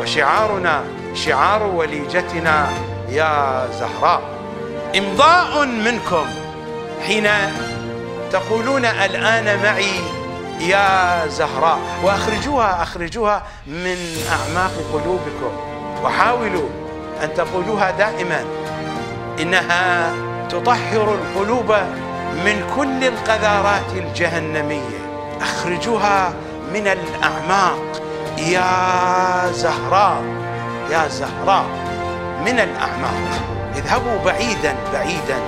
وشعارنا شعار وليجتنا يا زهراء امضاء منكم حين تقولون الآن معي يا زهراء وأخرجوها أخرجوها من أعماق قلوبكم وحاولوا أن تقولوها دائما إنها تطهر القلوب من كل القذارات الجهنمية أخرجوها من الأعماق يا زهراء يا زهراء من الأعماق اذهبوا بعيدا بعيدا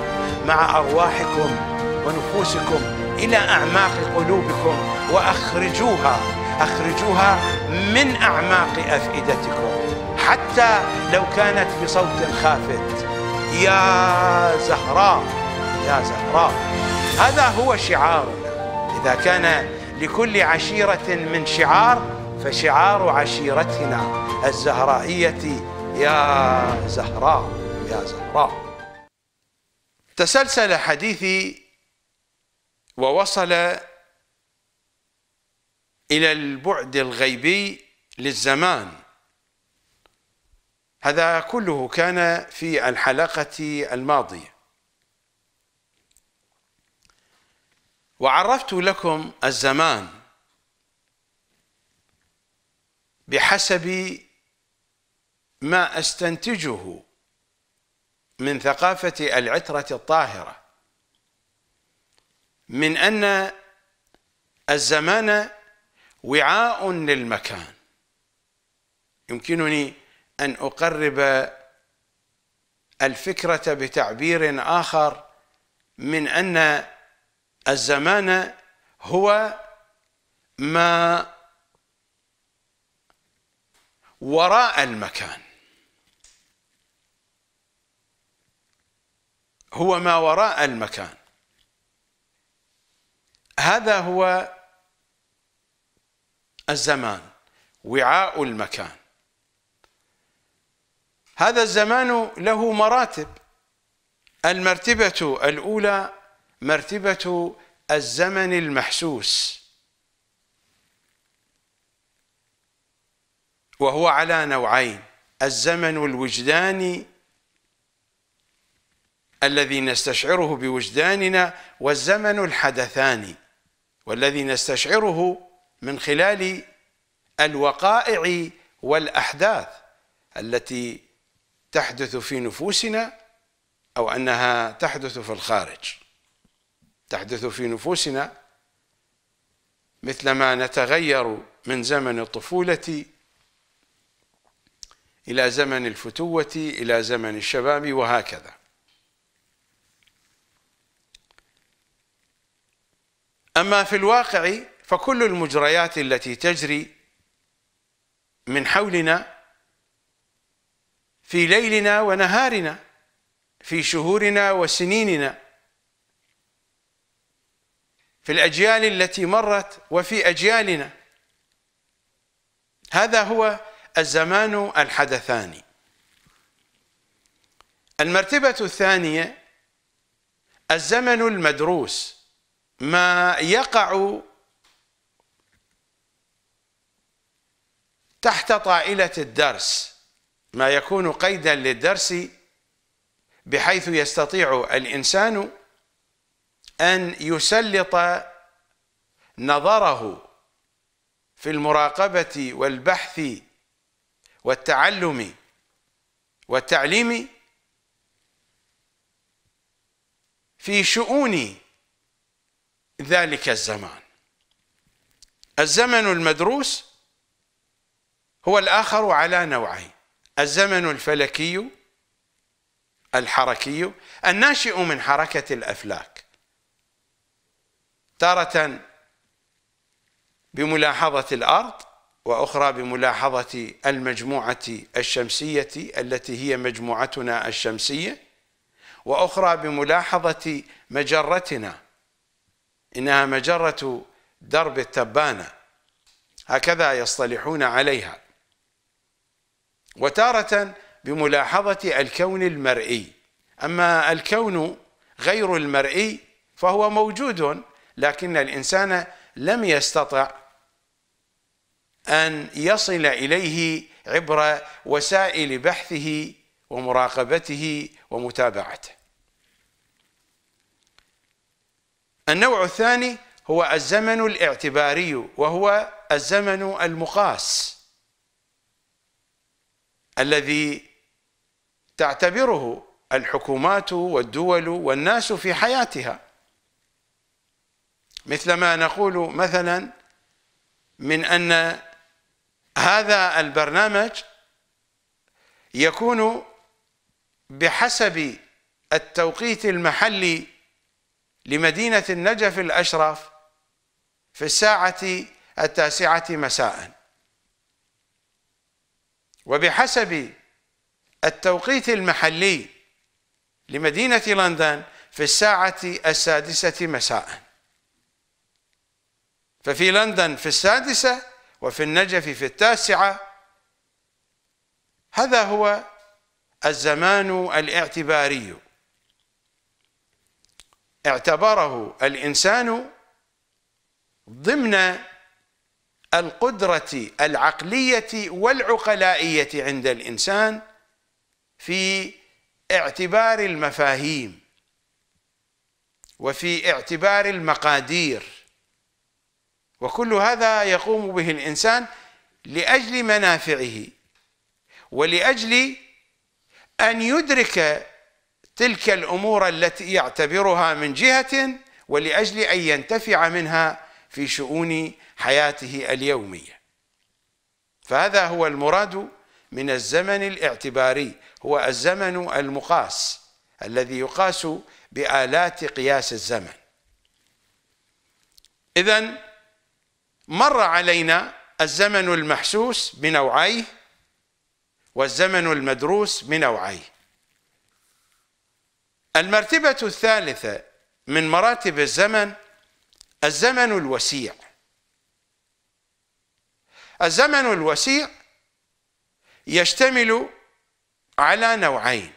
مع أرواحكم ونفوسكم إلى أعماق قلوبكم وأخرجوها أخرجوها من أعماق أفئدتكم حتى لو كانت بصوت خافت يا زهراء يا زهراء هذا هو شعارنا إذا كان لكل عشيرة من شعار فشعار عشيرتنا الزهرائية يا زهراء يا زهراء تسلسل حديثي ووصل إلى البعد الغيبي للزمان هذا كله كان في الحلقة الماضية وعرفت لكم الزمان بحسب ما استنتجه من ثقافة العترة الطاهرة من أن الزمان وعاء للمكان يمكنني أن أقرب الفكرة بتعبير آخر من أن الزمان هو ما وراء المكان هو ما وراء المكان هذا هو الزمان وعاء المكان هذا الزمان له مراتب المرتبة الأولى مرتبة الزمن المحسوس وهو على نوعين الزمن الوجداني الذي نستشعره بوجداننا والزمن الحدثاني والذي نستشعره من خلال الوقائع والأحداث التي تحدث في نفوسنا أو أنها تحدث في الخارج تحدث في نفوسنا مثلما نتغير من زمن الطفولة إلى زمن الفتوة إلى زمن الشباب وهكذا أما في الواقع فكل المجريات التي تجري من حولنا في ليلنا ونهارنا في شهورنا وسنيننا في الأجيال التي مرت وفي أجيالنا هذا هو الزمان الحدثان المرتبة الثانية الزمن المدروس ما يقع تحت طائلة الدرس ما يكون قيدا للدرس بحيث يستطيع الإنسان أن يسلط نظره في المراقبة والبحث والتعلم والتعليم في شؤون ذلك الزمان الزمن المدروس هو الآخر على نوعين الزمن الفلكي الحركي الناشئ من حركة الأفلاك تارة بملاحظة الأرض واخرى بملاحظه المجموعه الشمسيه التي هي مجموعتنا الشمسيه واخرى بملاحظه مجرتنا انها مجره درب التبانه هكذا يصطلحون عليها وتاره بملاحظه الكون المرئي اما الكون غير المرئي فهو موجود لكن الانسان لم يستطع أن يصل إليه عبر وسائل بحثه ومراقبته ومتابعته النوع الثاني هو الزمن الاعتباري وهو الزمن المقاس الذي تعتبره الحكومات والدول والناس في حياتها مثلما نقول مثلا من أن هذا البرنامج يكون بحسب التوقيت المحلي لمدينة النجف الأشرف في الساعة التاسعة مساء وبحسب التوقيت المحلي لمدينة لندن في الساعة السادسة مساء ففي لندن في السادسة وفي النجف في التاسعة هذا هو الزمان الاعتباري اعتبره الإنسان ضمن القدرة العقلية والعقلائية عند الإنسان في اعتبار المفاهيم وفي اعتبار المقادير وكل هذا يقوم به الإنسان لأجل منافعه ولأجل أن يدرك تلك الأمور التي يعتبرها من جهة ولأجل أن ينتفع منها في شؤون حياته اليومية فهذا هو المراد من الزمن الاعتباري هو الزمن المقاس الذي يقاس بآلات قياس الزمن إذا مر علينا الزمن المحسوس بنوعيه والزمن المدروس بنوعيه المرتبة الثالثة من مراتب الزمن الزمن الوسيع الزمن الوسيع يشتمل على نوعين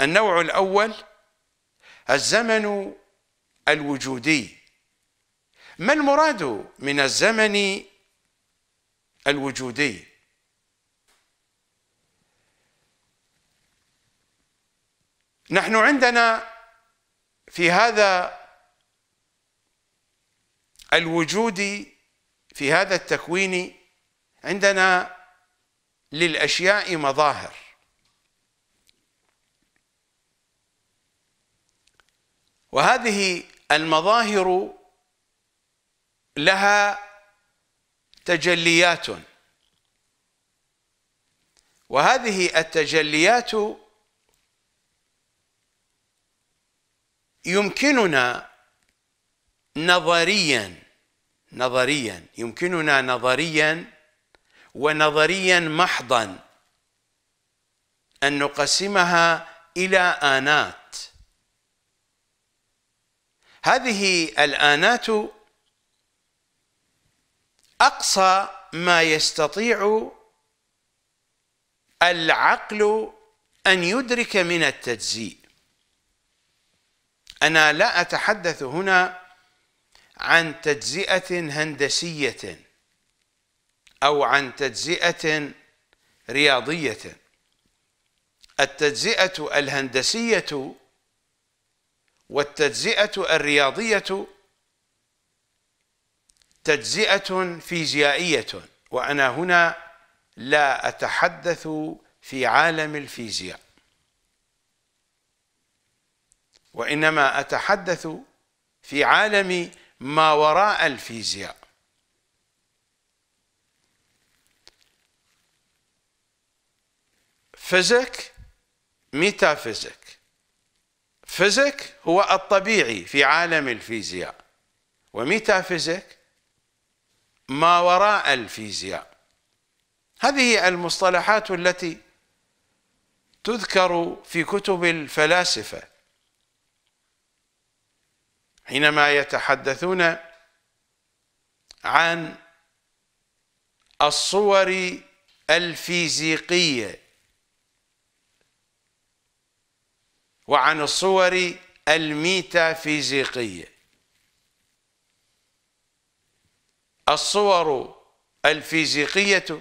النوع الأول الزمن الوجودي ما المراد من الزمن الوجودي نحن عندنا في هذا الوجود في هذا التكوين عندنا للأشياء مظاهر وهذه المظاهر لها تجليات وهذه التجليات يمكننا نظريا نظريا يمكننا نظريا ونظريا محضا ان نقسمها الى انات هذه الانات أقصى ما يستطيع العقل أن يدرك من التجزيء أنا لا أتحدث هنا عن تجزئة هندسية أو عن تجزئة رياضية التجزئة الهندسية والتجزئة الرياضية تجزئة فيزيائية وأنا هنا لا أتحدث في عالم الفيزياء وإنما أتحدث في عالم ما وراء الفيزياء فيزيك ميتافيزيك فيزيك هو الطبيعي في عالم الفيزياء وميتافيزيك ما وراء الفيزياء هذه المصطلحات التي تذكر في كتب الفلاسفة حينما يتحدثون عن الصور الفيزيقية وعن الصور الميتافيزيقيه الصور الفيزيقية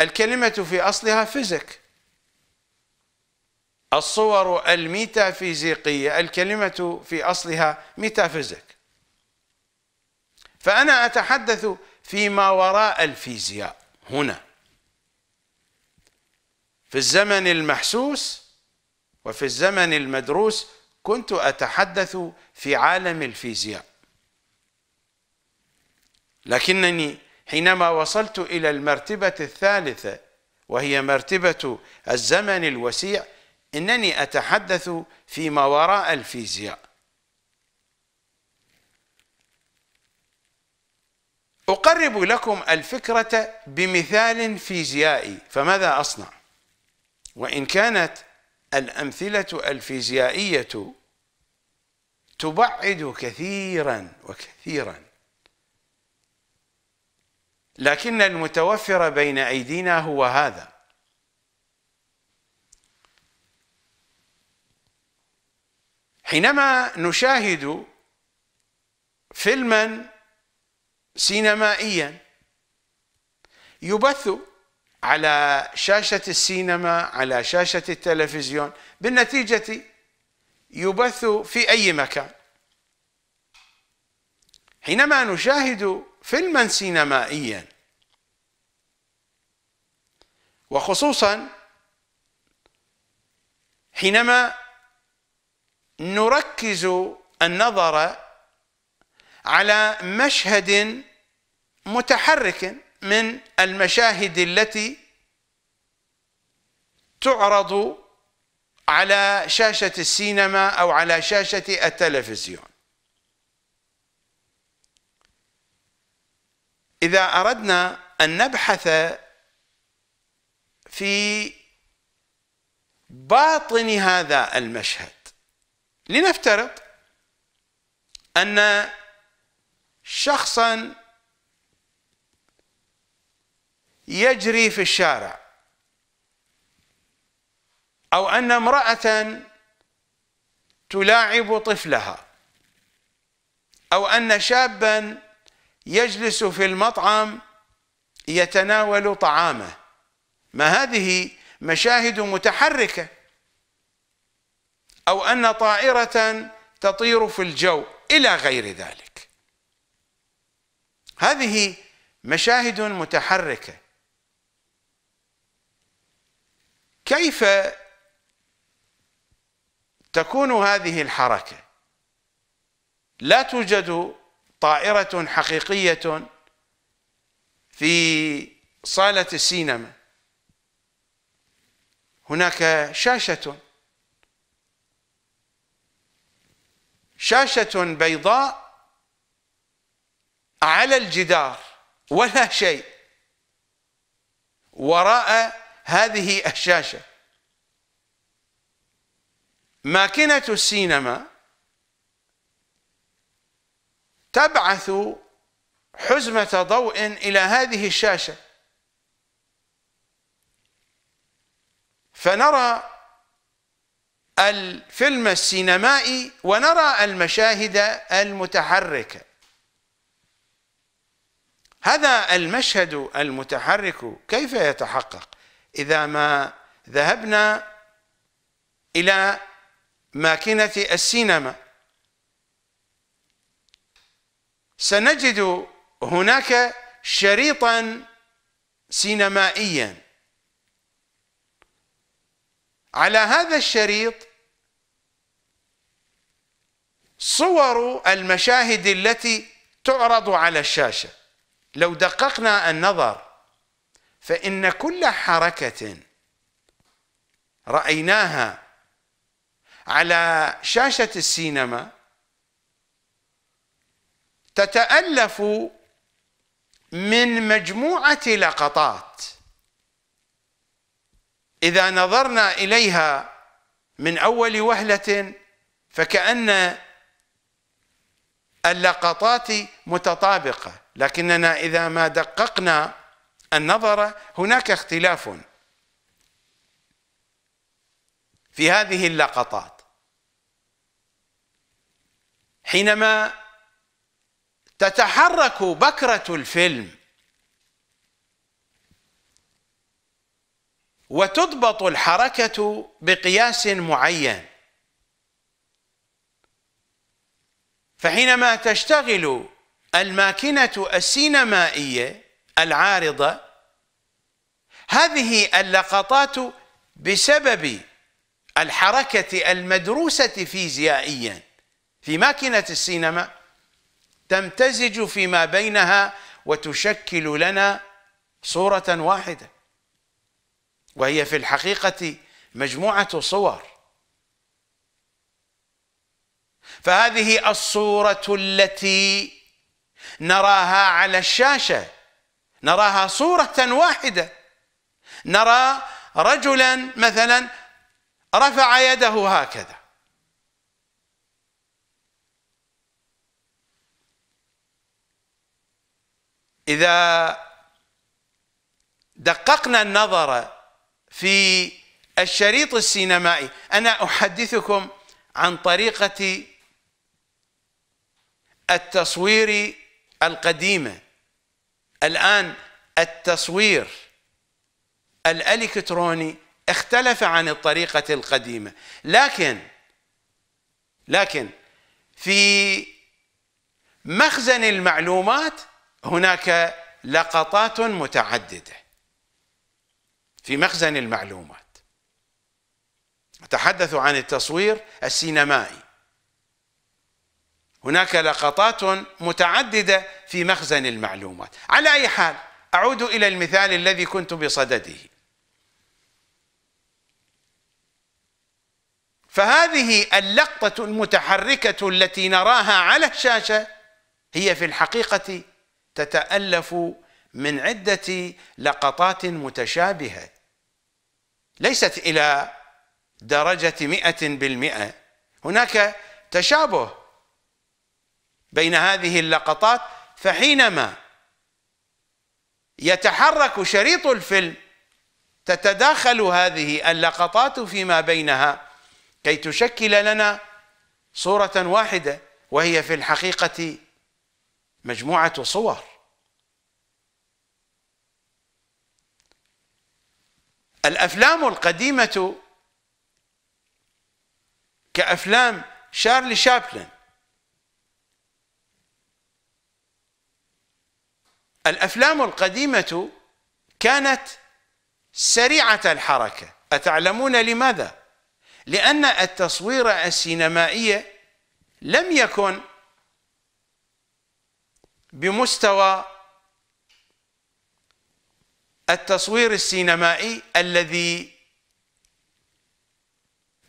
الكلمة في أصلها فيزيك الصور الميتافيزيقية الكلمة في أصلها ميتافيزيك فأنا أتحدث فيما وراء الفيزياء هنا في الزمن المحسوس وفي الزمن المدروس كنت أتحدث في عالم الفيزياء لكنني حينما وصلت إلى المرتبة الثالثة وهي مرتبة الزمن الوسيع إنني أتحدث فيما وراء الفيزياء أقرب لكم الفكرة بمثال فيزيائي فماذا أصنع؟ وإن كانت الأمثلة الفيزيائية تبعد كثيرا وكثيرا لكن المتوفر بين أيدينا هو هذا حينما نشاهد فيلما سينمائيا يبث على شاشة السينما على شاشة التلفزيون بالنتيجة يبث في أي مكان حينما نشاهد فيلما سينمائيا وخصوصا حينما نركز النظر على مشهد متحرك من المشاهد التي تعرض على شاشة السينما أو على شاشة التلفزيون إذا أردنا أن نبحث في باطن هذا المشهد لنفترض أن شخصا يجري في الشارع أو أن امرأة تلاعب طفلها أو أن شابا يجلس في المطعم يتناول طعامه ما هذه مشاهد متحركه او ان طائره تطير في الجو الى غير ذلك هذه مشاهد متحركه كيف تكون هذه الحركه لا توجد طائرة حقيقية في صالة السينما هناك شاشة شاشة بيضاء على الجدار ولا شيء وراء هذه الشاشة ماكنة السينما تبعث حزمة ضوء إلى هذه الشاشة فنرى الفيلم السينمائي ونرى المشاهد المتحركة هذا المشهد المتحرك كيف يتحقق إذا ما ذهبنا إلى ماكنة السينما سنجد هناك شريطا سينمائيا على هذا الشريط صور المشاهد التي تعرض على الشاشه لو دققنا النظر فان كل حركه رايناها على شاشه السينما تتالف من مجموعه لقطات اذا نظرنا اليها من اول وهله فكان اللقطات متطابقه لكننا اذا ما دققنا النظر هناك اختلاف في هذه اللقطات حينما تتحرك بكرة الفيلم وتضبط الحركة بقياس معين فحينما تشتغل الماكنة السينمائية العارضة هذه اللقطات بسبب الحركة المدروسة فيزيائيا في ماكنة السينما تمتزج فيما بينها وتشكل لنا صورة واحدة وهي في الحقيقة مجموعة صور فهذه الصورة التي نراها على الشاشة نراها صورة واحدة نرى رجلا مثلا رفع يده هكذا إذا دققنا النظر في الشريط السينمائي أنا أحدثكم عن طريقة التصوير القديمة الآن التصوير الإلكتروني اختلف عن الطريقة القديمة لكن لكن في مخزن المعلومات هناك لقطات متعدده في مخزن المعلومات اتحدث عن التصوير السينمائي هناك لقطات متعدده في مخزن المعلومات على اي حال اعود الى المثال الذي كنت بصدده فهذه اللقطه المتحركه التي نراها على الشاشه هي في الحقيقه تتالف من عده لقطات متشابهه ليست الى درجه مئه بالمئه هناك تشابه بين هذه اللقطات فحينما يتحرك شريط الفيلم تتداخل هذه اللقطات فيما بينها كي تشكل لنا صورة واحدة وهي في الحقيقة مجموعة صور الأفلام القديمة كأفلام شارلي شابلن الأفلام القديمة كانت سريعة الحركة أتعلمون لماذا؟ لأن التصوير السينمائي لم يكن بمستوى التصوير السينمائي الذي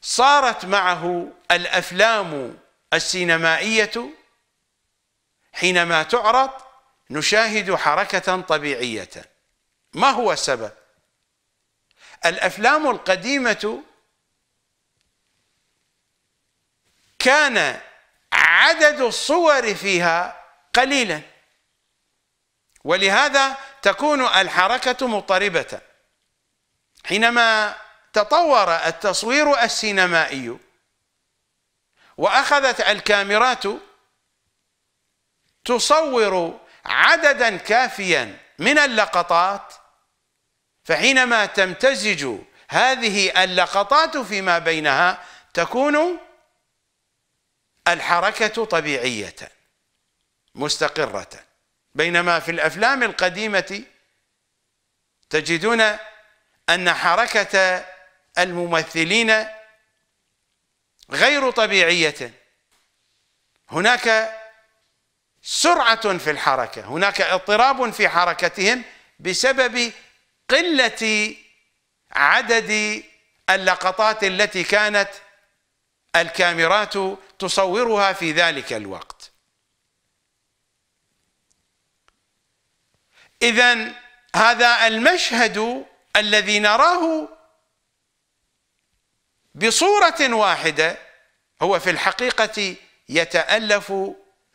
صارت معه الافلام السينمائيه حينما تعرض نشاهد حركه طبيعيه ما هو السبب الافلام القديمه كان عدد الصور فيها قليلا ولهذا تكون الحركة مضطربة حينما تطور التصوير السينمائي وأخذت الكاميرات تصور عددا كافيا من اللقطات فحينما تمتزج هذه اللقطات فيما بينها تكون الحركة طبيعية مستقرة بينما في الأفلام القديمة تجدون أن حركة الممثلين غير طبيعية هناك سرعة في الحركة هناك اضطراب في حركتهم بسبب قلة عدد اللقطات التي كانت الكاميرات تصورها في ذلك الوقت اذا هذا المشهد الذي نراه بصوره واحده هو في الحقيقه يتالف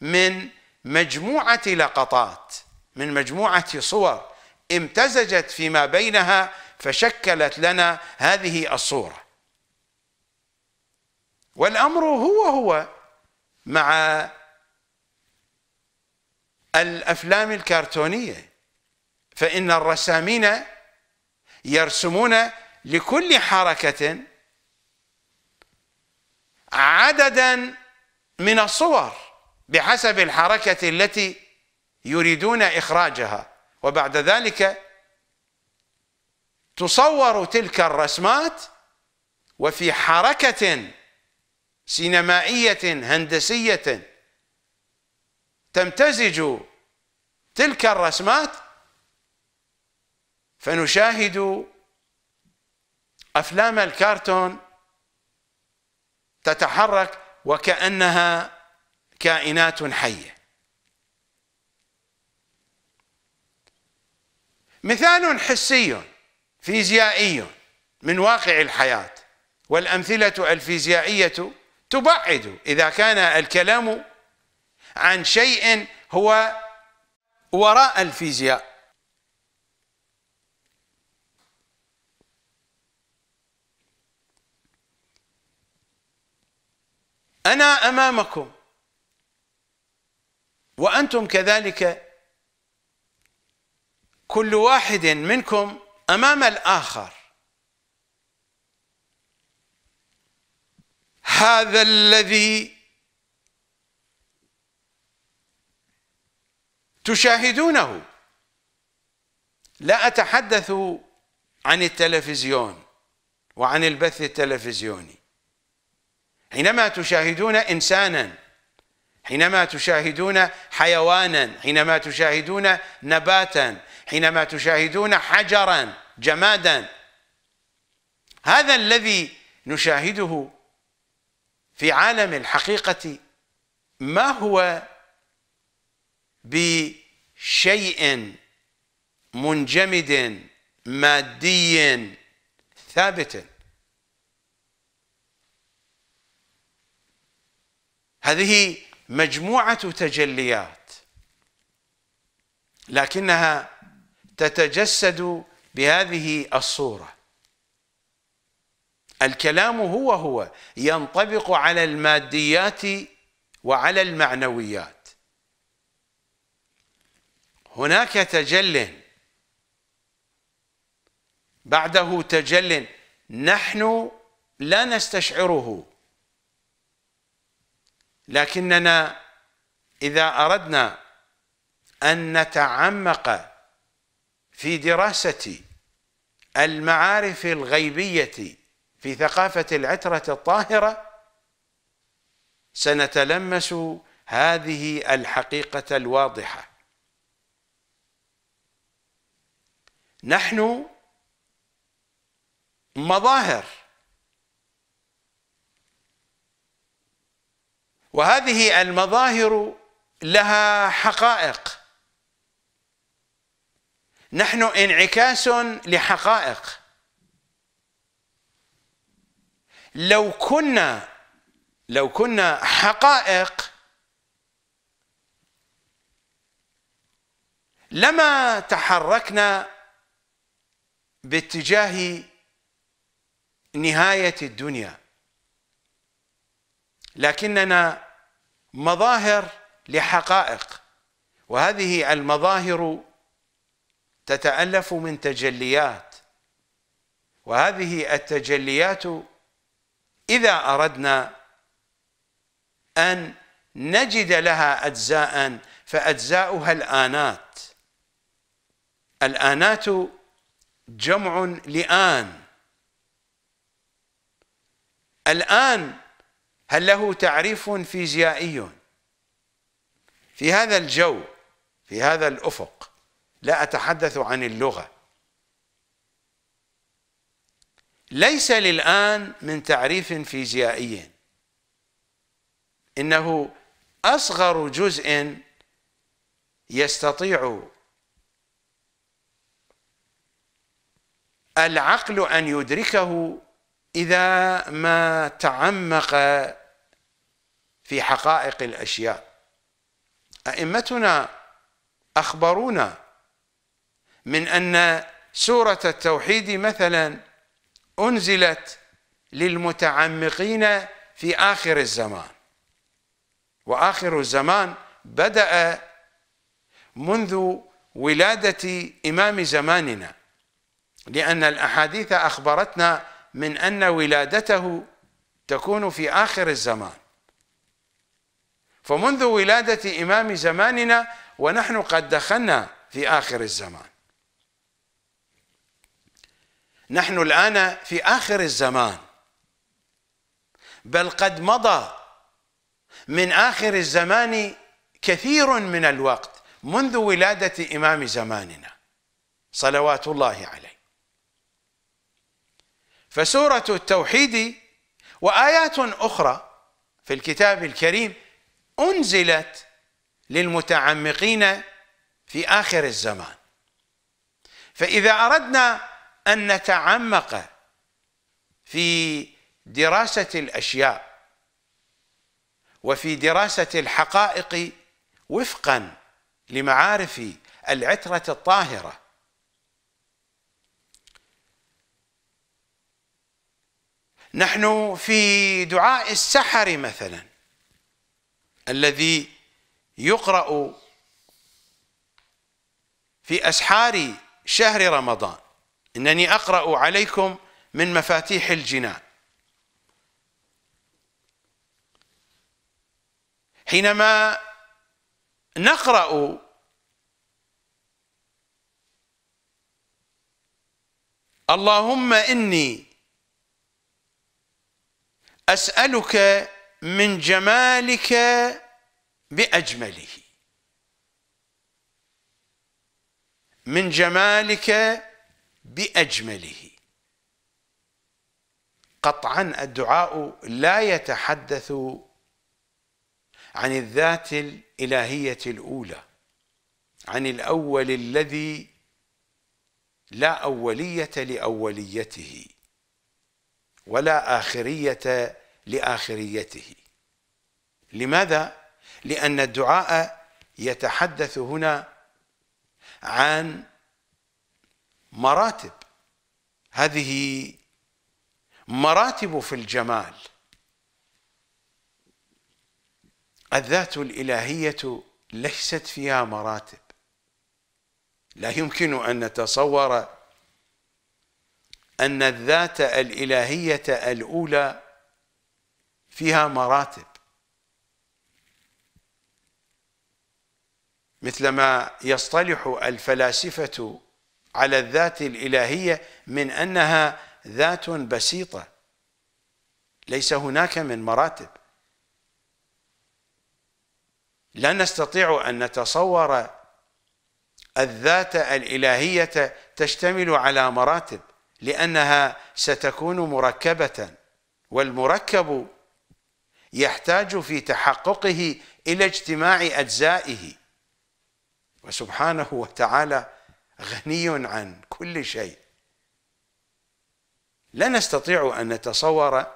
من مجموعه لقطات من مجموعه صور امتزجت فيما بينها فشكلت لنا هذه الصوره والامر هو هو مع الافلام الكرتونيه فإن الرسامين يرسمون لكل حركة عددا من الصور بحسب الحركة التي يريدون إخراجها وبعد ذلك تصور تلك الرسمات وفي حركة سينمائية هندسية تمتزج تلك الرسمات فنشاهد افلام الكارتون تتحرك وكانها كائنات حيه مثال حسي فيزيائي من واقع الحياه والامثله الفيزيائيه تبعد اذا كان الكلام عن شيء هو وراء الفيزياء أنا أمامكم وأنتم كذلك كل واحد منكم أمام الآخر هذا الذي تشاهدونه لا أتحدث عن التلفزيون وعن البث التلفزيوني حينما تشاهدون إنسانا حينما تشاهدون حيوانا حينما تشاهدون نباتا حينما تشاهدون حجرا جمادا هذا الذي نشاهده في عالم الحقيقة ما هو بشيء منجمد مادي ثابت هذه مجموعة تجليات لكنها تتجسد بهذه الصورة الكلام هو هو ينطبق على الماديات وعلى المعنويات هناك تجل بعده تجل نحن لا نستشعره لكننا إذا أردنا أن نتعمق في دراسة المعارف الغيبية في ثقافة العترة الطاهرة سنتلمس هذه الحقيقة الواضحة نحن مظاهر وهذه المظاهر لها حقائق نحن انعكاس لحقائق لو كنا لو كنا حقائق لما تحركنا باتجاه نهايه الدنيا لكننا مظاهر لحقائق وهذه المظاهر تتالف من تجليات وهذه التجليات اذا اردنا ان نجد لها اجزاء فاجزاؤها الانات الانات جمع لان الان هل له تعريف فيزيائي في هذا الجو في هذا الأفق لا أتحدث عن اللغة ليس للآن من تعريف فيزيائي إنه أصغر جزء يستطيع العقل أن يدركه إذا ما تعمق في حقائق الأشياء أئمتنا أخبرونا من أن سورة التوحيد مثلا أنزلت للمتعمقين في آخر الزمان وآخر الزمان بدأ منذ ولادة إمام زماننا لأن الأحاديث أخبرتنا من أن ولادته تكون في آخر الزمان فمنذ ولادة إمام زماننا ونحن قد دخلنا في آخر الزمان نحن الآن في آخر الزمان بل قد مضى من آخر الزمان كثير من الوقت منذ ولادة إمام زماننا صلوات الله عليه فسورة التوحيد وآيات أخرى في الكتاب الكريم أنزلت للمتعمقين في آخر الزمان فإذا أردنا أن نتعمق في دراسة الأشياء وفي دراسة الحقائق وفقا لمعارف العترة الطاهرة نحن في دعاء السحر مثلا الذي يقرأ في أسحار شهر رمضان إنني أقرأ عليكم من مفاتيح الجنان حينما نقرأ اللهم إني أسألك من جمالك باجمله من جمالك باجمله قطعا الدعاء لا يتحدث عن الذات الالهيه الاولى عن الاول الذي لا اوليه لاوليته ولا اخريه لاخريته لماذا لان الدعاء يتحدث هنا عن مراتب هذه مراتب في الجمال الذات الالهيه ليست فيها مراتب لا يمكن ان نتصور ان الذات الالهيه الاولى فيها مراتب مثلما يصطلح الفلاسفة على الذات الإلهية من أنها ذات بسيطة ليس هناك من مراتب لا نستطيع أن نتصور الذات الإلهية تشتمل على مراتب لأنها ستكون مركبة والمركب يحتاج في تحققه إلى اجتماع أجزائه وسبحانه وتعالى غني عن كل شيء لا نستطيع أن نتصور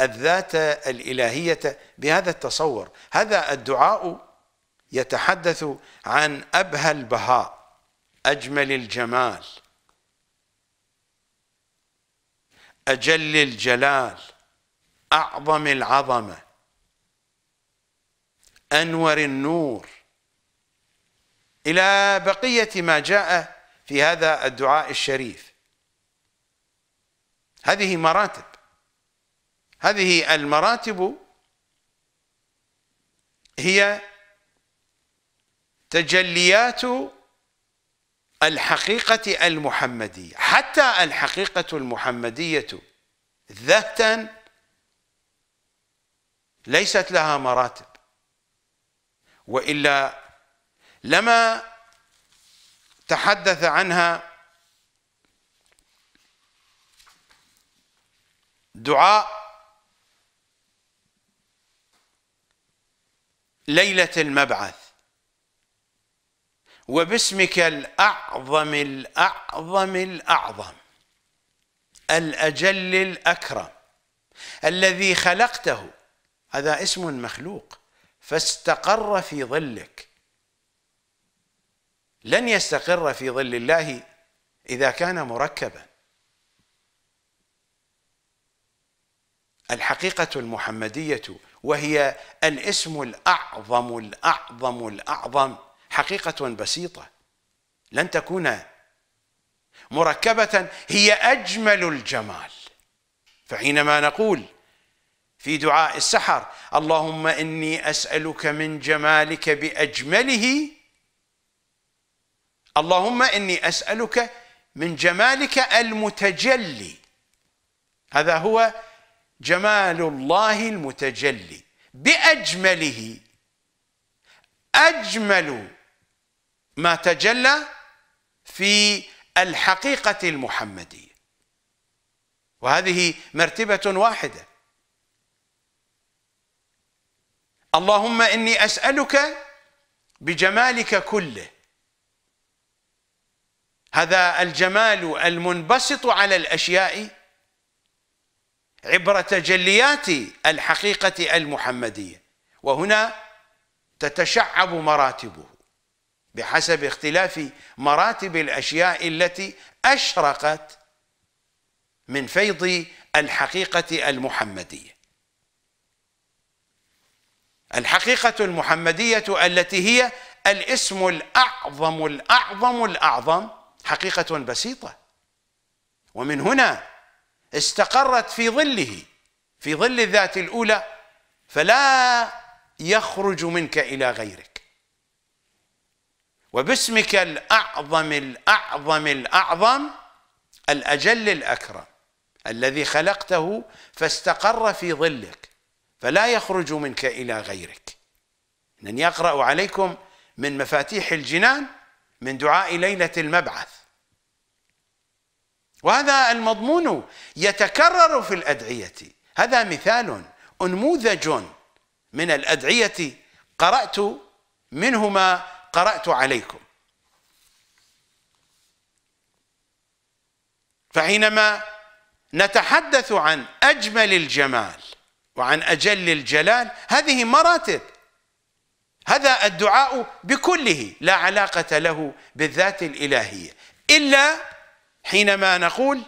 الذات الإلهية بهذا التصور هذا الدعاء يتحدث عن أبهى البهاء أجمل الجمال أجل الجلال أعظم العظمة أنور النور إلى بقية ما جاء في هذا الدعاء الشريف هذه مراتب هذه المراتب هي تجليات الحقيقة المحمدية حتى الحقيقة المحمدية ذاتا ليست لها مراتب والا لما تحدث عنها دعاء ليله المبعث وباسمك الاعظم الاعظم الاعظم الاجل الاكرم الذي خلقته هذا اسم مخلوق فاستقر في ظلك لن يستقر في ظل الله إذا كان مركبا الحقيقة المحمدية وهي الاسم الأعظم الأعظم الأعظم حقيقة بسيطة لن تكون مركبة هي أجمل الجمال فحينما نقول في دعاء السحر اللهم إني أسألك من جمالك بأجمله اللهم إني أسألك من جمالك المتجلي هذا هو جمال الله المتجلي بأجمله أجمل ما تجلى في الحقيقة المحمدية وهذه مرتبة واحدة اللهم إني أسألك بجمالك كله هذا الجمال المنبسط على الأشياء عبر تجليات الحقيقة المحمدية وهنا تتشعب مراتبه بحسب اختلاف مراتب الأشياء التي أشرقت من فيض الحقيقة المحمدية الحقيقة المحمدية التي هي الاسم الأعظم الأعظم الأعظم حقيقة بسيطة ومن هنا استقرت في ظله في ظل الذات الأولى فلا يخرج منك إلى غيرك وباسمك الأعظم الأعظم الأعظم الأجل الأكرم الذي خلقته فاستقر في ظلك فلا يخرج منك إلى غيرك من يقرأ عليكم من مفاتيح الجنان من دعاء ليلة المبعث وهذا المضمون يتكرر في الأدعية هذا مثال أنموذج من الأدعية قرأت منه ما قرأت عليكم فحينما نتحدث عن أجمل الجمال وعن أجل الجلال هذه مراتب هذا الدعاء بكله لا علاقة له بالذات الإلهية إلا حينما نقول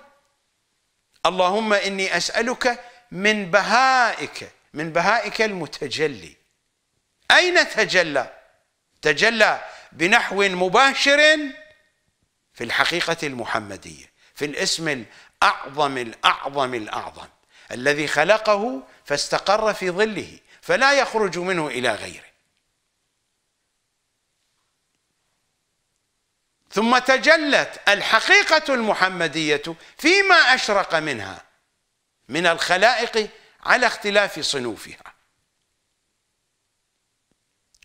اللهم إني أسألك من بهائك من بهائك المتجلي أين تجلى تجلى بنحو مباشر في الحقيقة المحمدية في الاسم الأعظم الأعظم الأعظم الذي خلقه فاستقر في ظله فلا يخرج منه الى غيره ثم تجلت الحقيقه المحمديه فيما اشرق منها من الخلائق على اختلاف صنوفها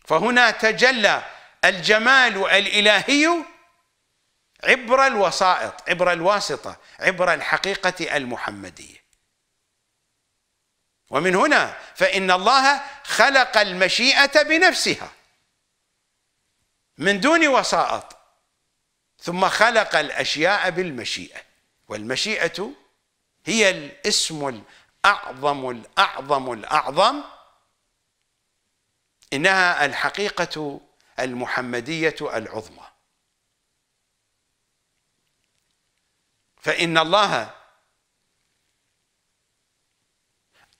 فهنا تجلى الجمال الالهي عبر الوسائط عبر الواسطه عبر الحقيقه المحمديه ومن هنا فإن الله خلق المشيئة بنفسها من دون وسائط ثم خلق الأشياء بالمشيئة والمشيئة هي الاسم الأعظم الأعظم الأعظم إنها الحقيقة المحمدية العظمى فإن الله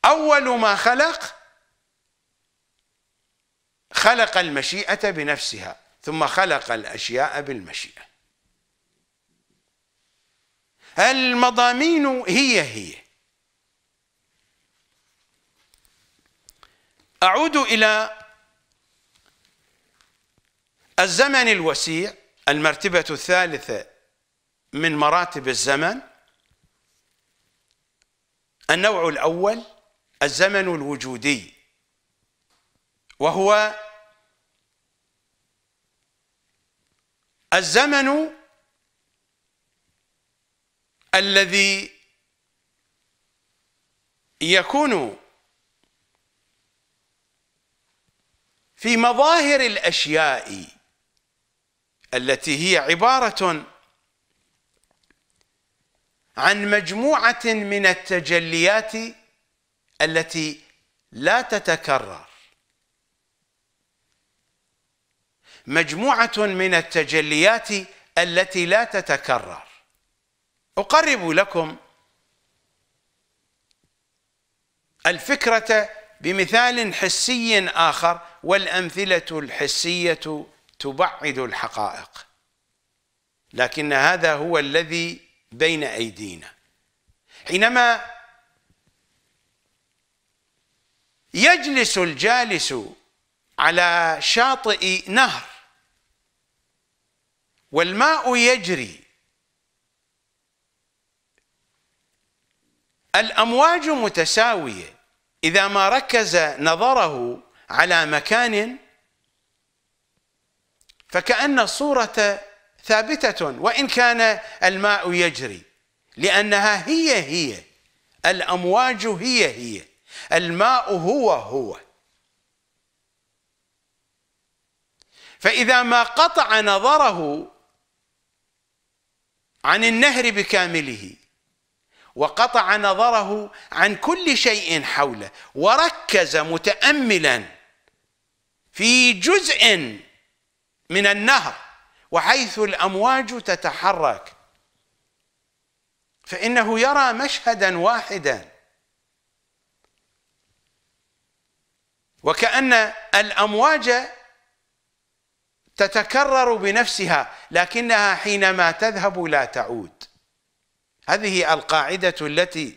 أول ما خلق خلق المشيئة بنفسها ثم خلق الأشياء بالمشيئة المضامين هي هي أعود إلى الزمن الوسيع المرتبة الثالثة من مراتب الزمن النوع الأول الزمن الوجودي وهو الزمن الذي يكون في مظاهر الاشياء التي هي عباره عن مجموعه من التجليات التي لا تتكرر مجموعة من التجليات التي لا تتكرر أقرب لكم الفكرة بمثال حسي آخر والأمثلة الحسية تبعد الحقائق لكن هذا هو الذي بين أيدينا حينما يجلس الجالس على شاطئ نهر والماء يجري الامواج متساويه اذا ما ركز نظره على مكان فكأن الصورة ثابتة وإن كان الماء يجري لأنها هي هي الأمواج هي هي الماء هو هو فإذا ما قطع نظره عن النهر بكامله وقطع نظره عن كل شيء حوله وركز متأملا في جزء من النهر وحيث الأمواج تتحرك فإنه يرى مشهدا واحدا وكأن الأمواج تتكرر بنفسها لكنها حينما تذهب لا تعود هذه القاعدة التي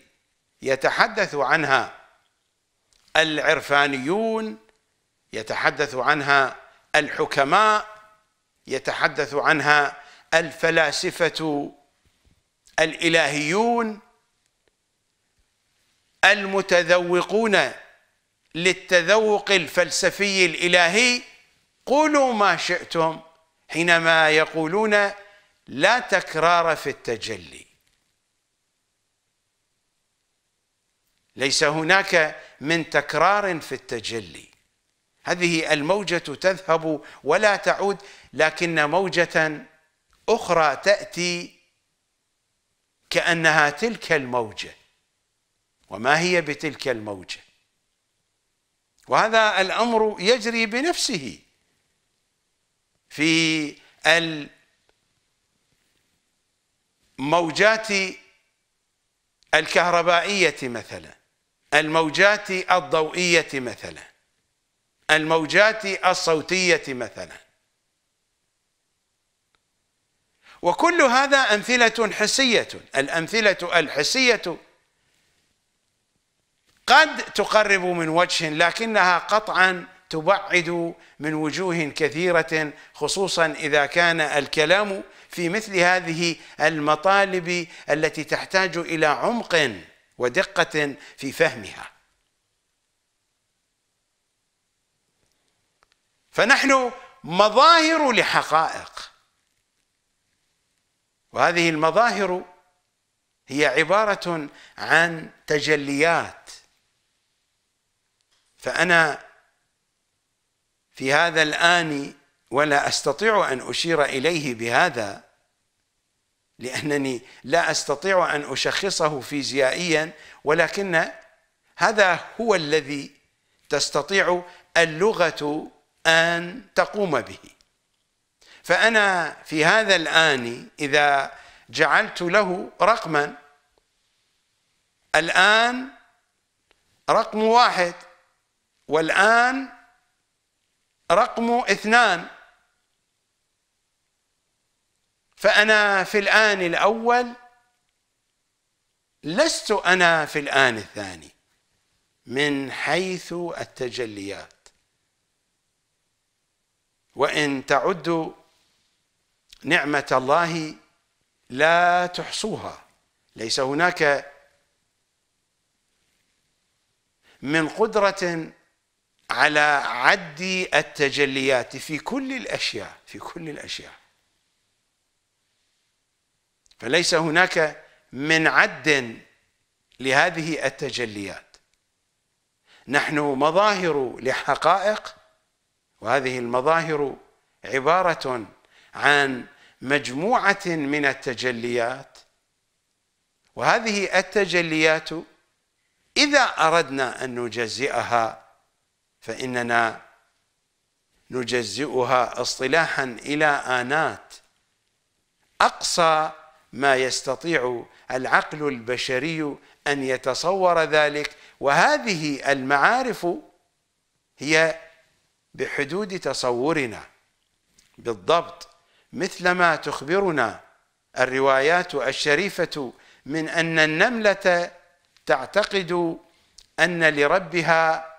يتحدث عنها العرفانيون يتحدث عنها الحكماء يتحدث عنها الفلاسفة الإلهيون المتذوقون للتذوق الفلسفي الالهي قولوا ما شئتم حينما يقولون لا تكرار في التجلي ليس هناك من تكرار في التجلي هذه الموجة تذهب ولا تعود لكن موجة أخرى تأتي كأنها تلك الموجة وما هي بتلك الموجه وهذا الأمر يجري بنفسه في الموجات الكهربائية مثلا الموجات الضوئية مثلا الموجات الصوتية مثلا وكل هذا أمثلة حسية الأمثلة الحسية قد تقرب من وجه لكنها قطعا تبعد من وجوه كثيره خصوصا اذا كان الكلام في مثل هذه المطالب التي تحتاج الى عمق ودقه في فهمها فنحن مظاهر لحقائق وهذه المظاهر هي عباره عن تجليات فأنا في هذا الآن ولا أستطيع أن أشير إليه بهذا لأنني لا أستطيع أن أشخصه فيزيائيا ولكن هذا هو الذي تستطيع اللغة أن تقوم به فأنا في هذا الآن إذا جعلت له رقما الآن رقم واحد والآن رقم اثنان فأنا في الآن الأول لست أنا في الآن الثاني من حيث التجليات وإن تعدوا نعمة الله لا تحصوها ليس هناك من قدرة على عد التجليات في كل الأشياء في كل الأشياء فليس هناك من عد لهذه التجليات نحن مظاهر لحقائق وهذه المظاهر عبارة عن مجموعة من التجليات وهذه التجليات إذا أردنا أن نجزئها فإننا نجزئها اصطلاحا إلى آنات أقصى ما يستطيع العقل البشري أن يتصور ذلك وهذه المعارف هي بحدود تصورنا بالضبط مثلما تخبرنا الروايات الشريفة من أن النملة تعتقد أن لربها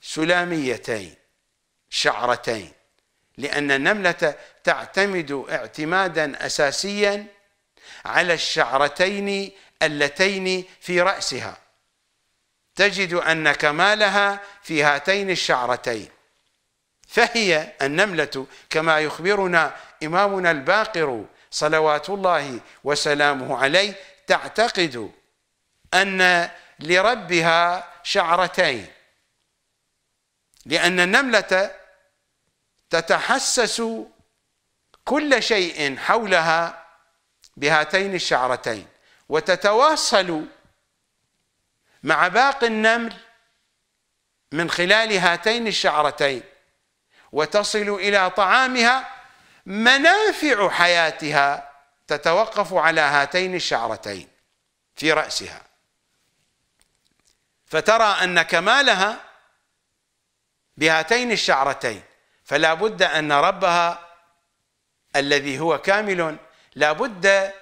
سلاميتين شعرتين لأن النملة تعتمد اعتمادا أساسيا على الشعرتين اللتين في رأسها تجد أن كمالها في هاتين الشعرتين فهي النملة كما يخبرنا إمامنا الباقر صلوات الله وسلامه عليه تعتقد أن لربها شعرتين لأن النملة تتحسس كل شيء حولها بهاتين الشعرتين وتتواصل مع باقي النمل من خلال هاتين الشعرتين وتصل إلى طعامها منافع حياتها تتوقف على هاتين الشعرتين في رأسها فترى أن كمالها بهاتين الشعرتين فلا بد أن ربها الذي هو كامل لا بد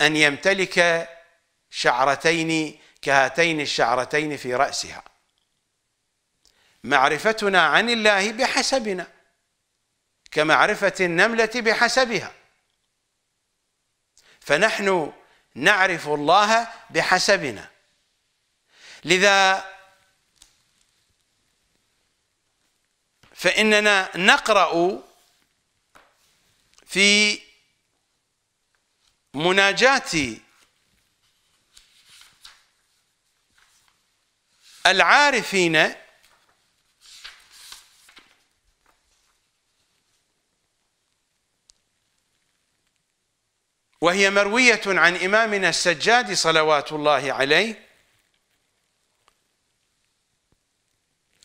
أن يمتلك شعرتين كهاتين الشعرتين في رأسها معرفتنا عن الله بحسبنا كمعرفة النملة بحسبها فنحن نعرف الله بحسبنا لذا فإننا نقرأ في مناجاة العارفين وهي مروية عن إمامنا السجاد صلوات الله عليه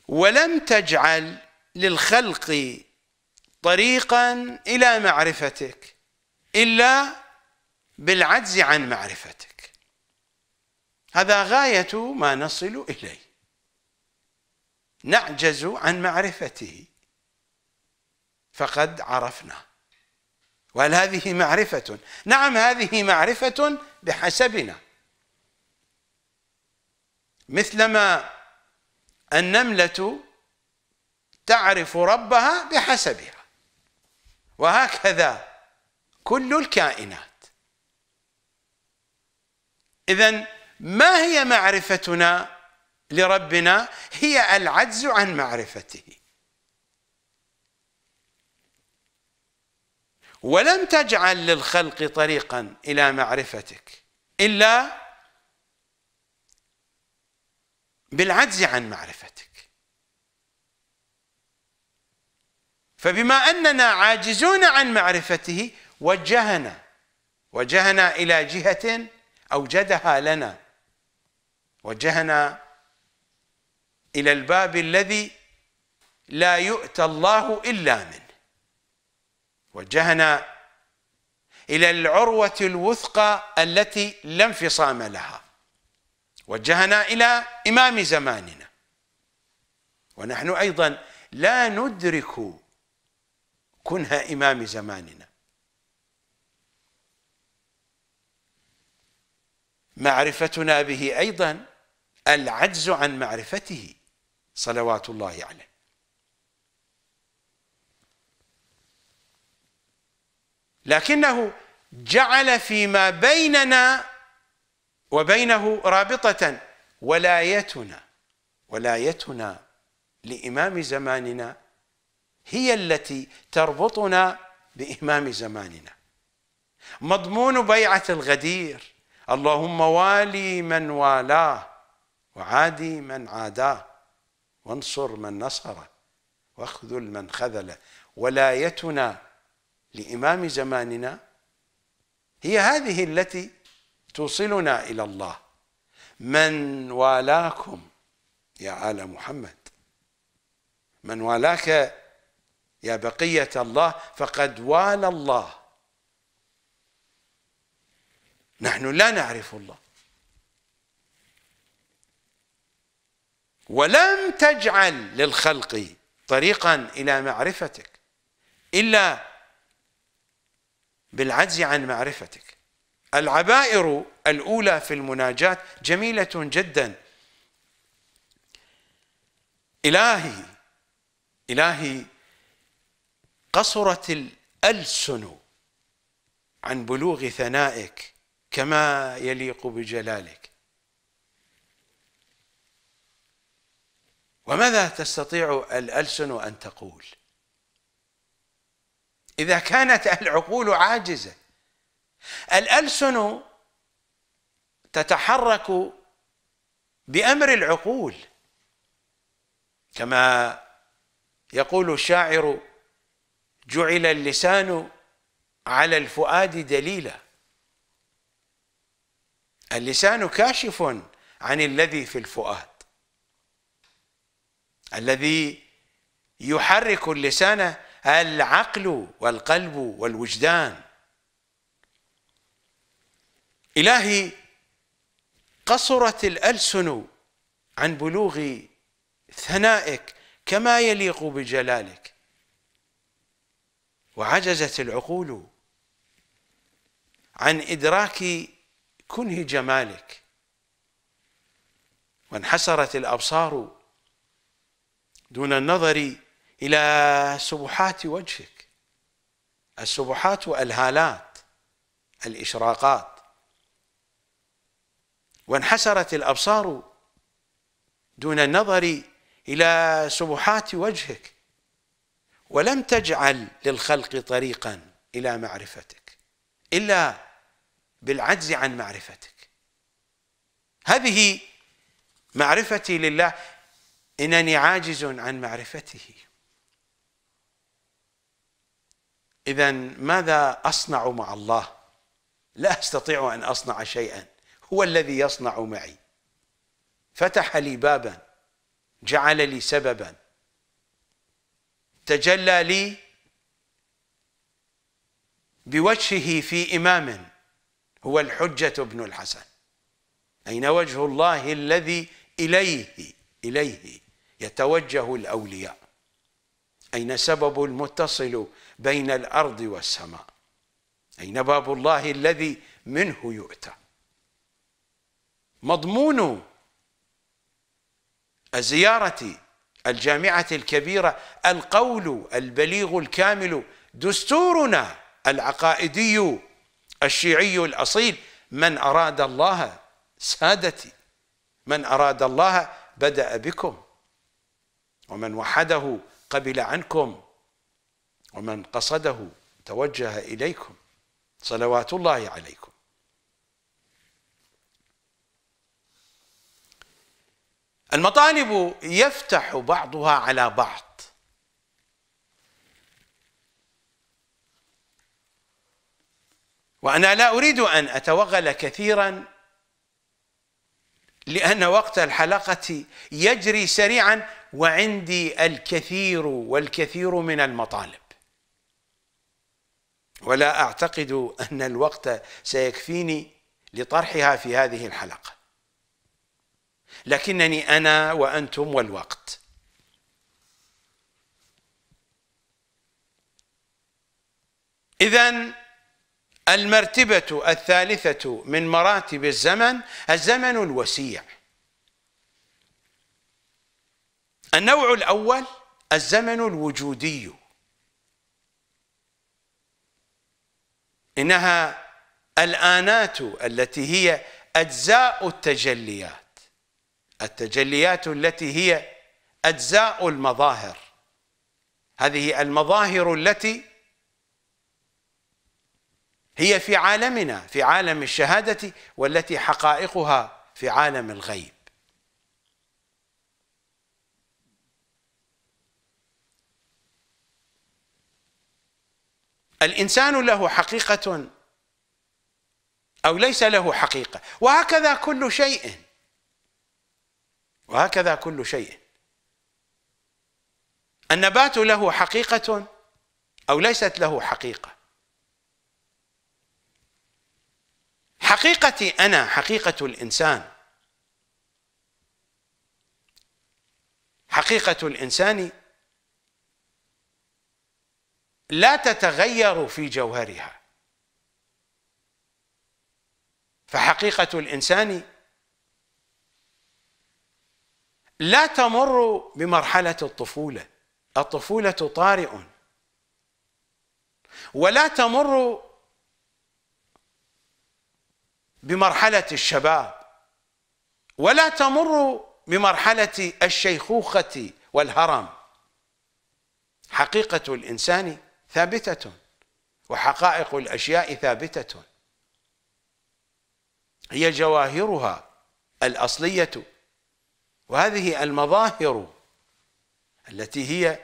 ولم تجعل للخلق طريقا إلى معرفتك إلا بالعجز عن معرفتك هذا غاية ما نصل إليه نعجز عن معرفته فقد عرفنا وهل هذه معرفة نعم هذه معرفة بحسبنا مثلما النملة تعرف ربها بحسبها وهكذا كل الكائنات إذا ما هي معرفتنا لربنا هي العجز عن معرفته ولم تجعل للخلق طريقا إلى معرفتك إلا بالعجز عن معرفتك فبما أننا عاجزون عن معرفته وجهنا وجهنا إلى جهة أوجدها لنا وجهنا إلى الباب الذي لا يؤتى الله إلا منه وجهنا إلى العروة الوثقى التي لا انفصام لها وجهنا إلى إمام زماننا ونحن أيضا لا ندرك كنها إمام زماننا معرفتنا به أيضا العجز عن معرفته صلوات الله عليه لكنه جعل فيما بيننا وبينه رابطة ولايتنا ولايتنا لإمام زماننا هي التي تربطنا بامام زماننا مضمون بيعه الغدير اللهم والي من والاه وعادي من عاداه وانصر من نصره واخذل من خذله ولايتنا لامام زماننا هي هذه التي توصلنا الى الله من والاكم يا ال محمد من والاك يا بقية الله فقد والى الله نحن لا نعرف الله ولم تجعل للخلق طريقا إلى معرفتك إلا بالعجز عن معرفتك العبائر الأولى في المناجاة جميلة جدا إلهي إلهي قصرت الألسن عن بلوغ ثنائك كما يليق بجلالك وماذا تستطيع الألسن أن تقول إذا كانت العقول عاجزة الألسن تتحرك بأمر العقول كما يقول الشاعر جعل اللسان على الفؤاد دليلا اللسان كاشف عن الذي في الفؤاد الذي يحرك اللسان العقل والقلب والوجدان إلهي قصرت الألسن عن بلوغ ثنائك كما يليق بجلالك وعجزت العقول عن إدراك كنه جمالك وانحسرت الأبصار دون النظر إلى سبحات وجهك السبحات الهالات الإشراقات وانحسرت الأبصار دون النظر إلى سبحات وجهك ولم تجعل للخلق طريقا إلى معرفتك إلا بالعجز عن معرفتك هذه معرفتي لله إنني عاجز عن معرفته إذا ماذا أصنع مع الله لا أستطيع أن أصنع شيئا هو الذي يصنع معي فتح لي بابا جعل لي سببا تجلى لي بوجهه في إمام هو الحجة بن الحسن أين وجه الله الذي إليه إليه يتوجه الأولياء أين سبب المتصل بين الأرض والسماء أين باب الله الذي منه يؤتى مضمون الزيارة الجامعة الكبيرة القول البليغ الكامل دستورنا العقائدي الشيعي الأصيل من أراد الله سادتي من أراد الله بدأ بكم ومن وحده قبل عنكم ومن قصده توجه إليكم صلوات الله عليكم المطالب يفتح بعضها على بعض وانا لا اريد ان اتوغل كثيرا لان وقت الحلقه يجري سريعا وعندي الكثير والكثير من المطالب ولا اعتقد ان الوقت سيكفيني لطرحها في هذه الحلقه لكنني أنا وأنتم والوقت إذا المرتبة الثالثة من مراتب الزمن الزمن الوسيع النوع الأول الزمن الوجودي إنها الآنات التي هي أجزاء التجليات التجليات التي هي أجزاء المظاهر هذه المظاهر التي هي في عالمنا في عالم الشهادة والتي حقائقها في عالم الغيب الإنسان له حقيقة أو ليس له حقيقة وهكذا كل شيء وهكذا كل شيء النبات له حقيقة أو ليست له حقيقة حقيقتي أنا حقيقة الإنسان حقيقة الإنسان لا تتغير في جوهرها فحقيقة الإنسان لا تمر بمرحلة الطفولة الطفولة طارئ ولا تمر بمرحلة الشباب ولا تمر بمرحلة الشيخوخة والهرم حقيقة الإنسان ثابتة وحقائق الأشياء ثابتة هي جواهرها الأصلية وهذه المظاهر التي هي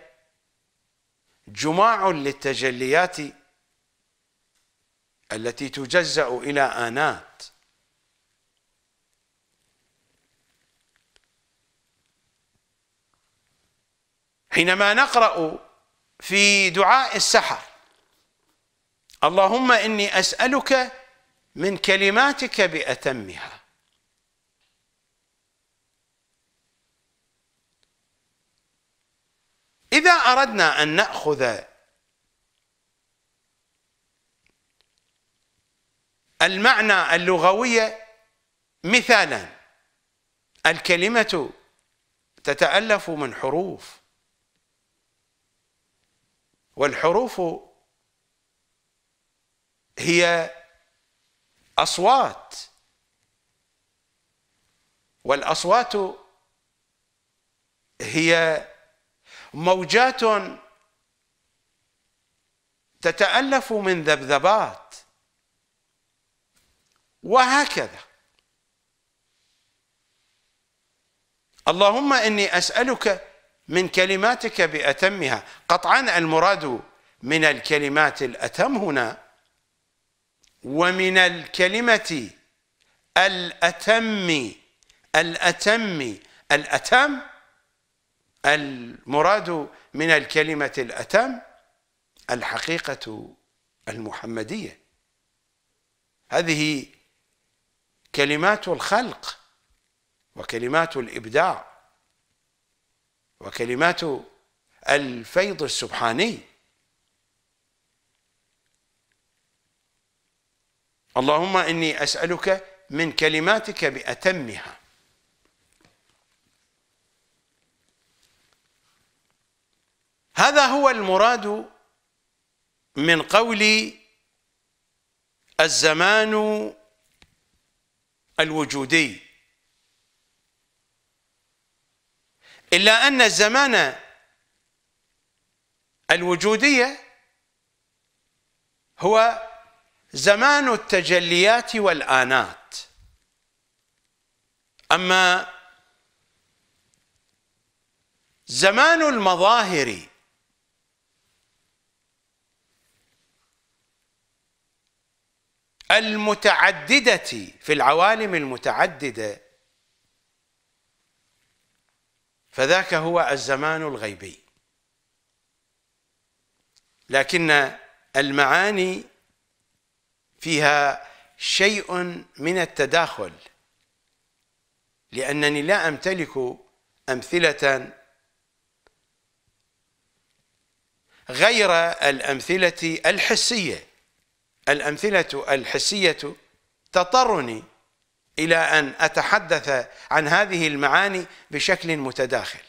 جماع للتجليات التي تجزأ إلى آنات حينما نقرأ في دعاء السحر اللهم إني أسألك من كلماتك بأتمها إذا أردنا أن نأخذ المعنى اللغوي مثالا الكلمة تتألف من حروف والحروف هي أصوات والأصوات هي موجات تتالف من ذبذبات وهكذا اللهم اني اسالك من كلماتك باتمها قطعا المراد من الكلمات الاتم هنا ومن الكلمه الاتم الاتم الاتم المراد من الكلمة الأتم الحقيقة المحمدية هذه كلمات الخلق وكلمات الإبداع وكلمات الفيض السبحاني اللهم إني أسألك من كلماتك بأتمها هذا هو المراد من قول الزمان الوجودي إلا أن الزمان الوجودية هو زمان التجليات والآنات أما زمان المظاهر المتعددة في العوالم المتعددة فذاك هو الزمان الغيبي لكن المعاني فيها شيء من التداخل لأنني لا أمتلك أمثلة غير الأمثلة الحسية الأمثلة الحسية تضطرني إلى أن أتحدث عن هذه المعاني بشكل متداخل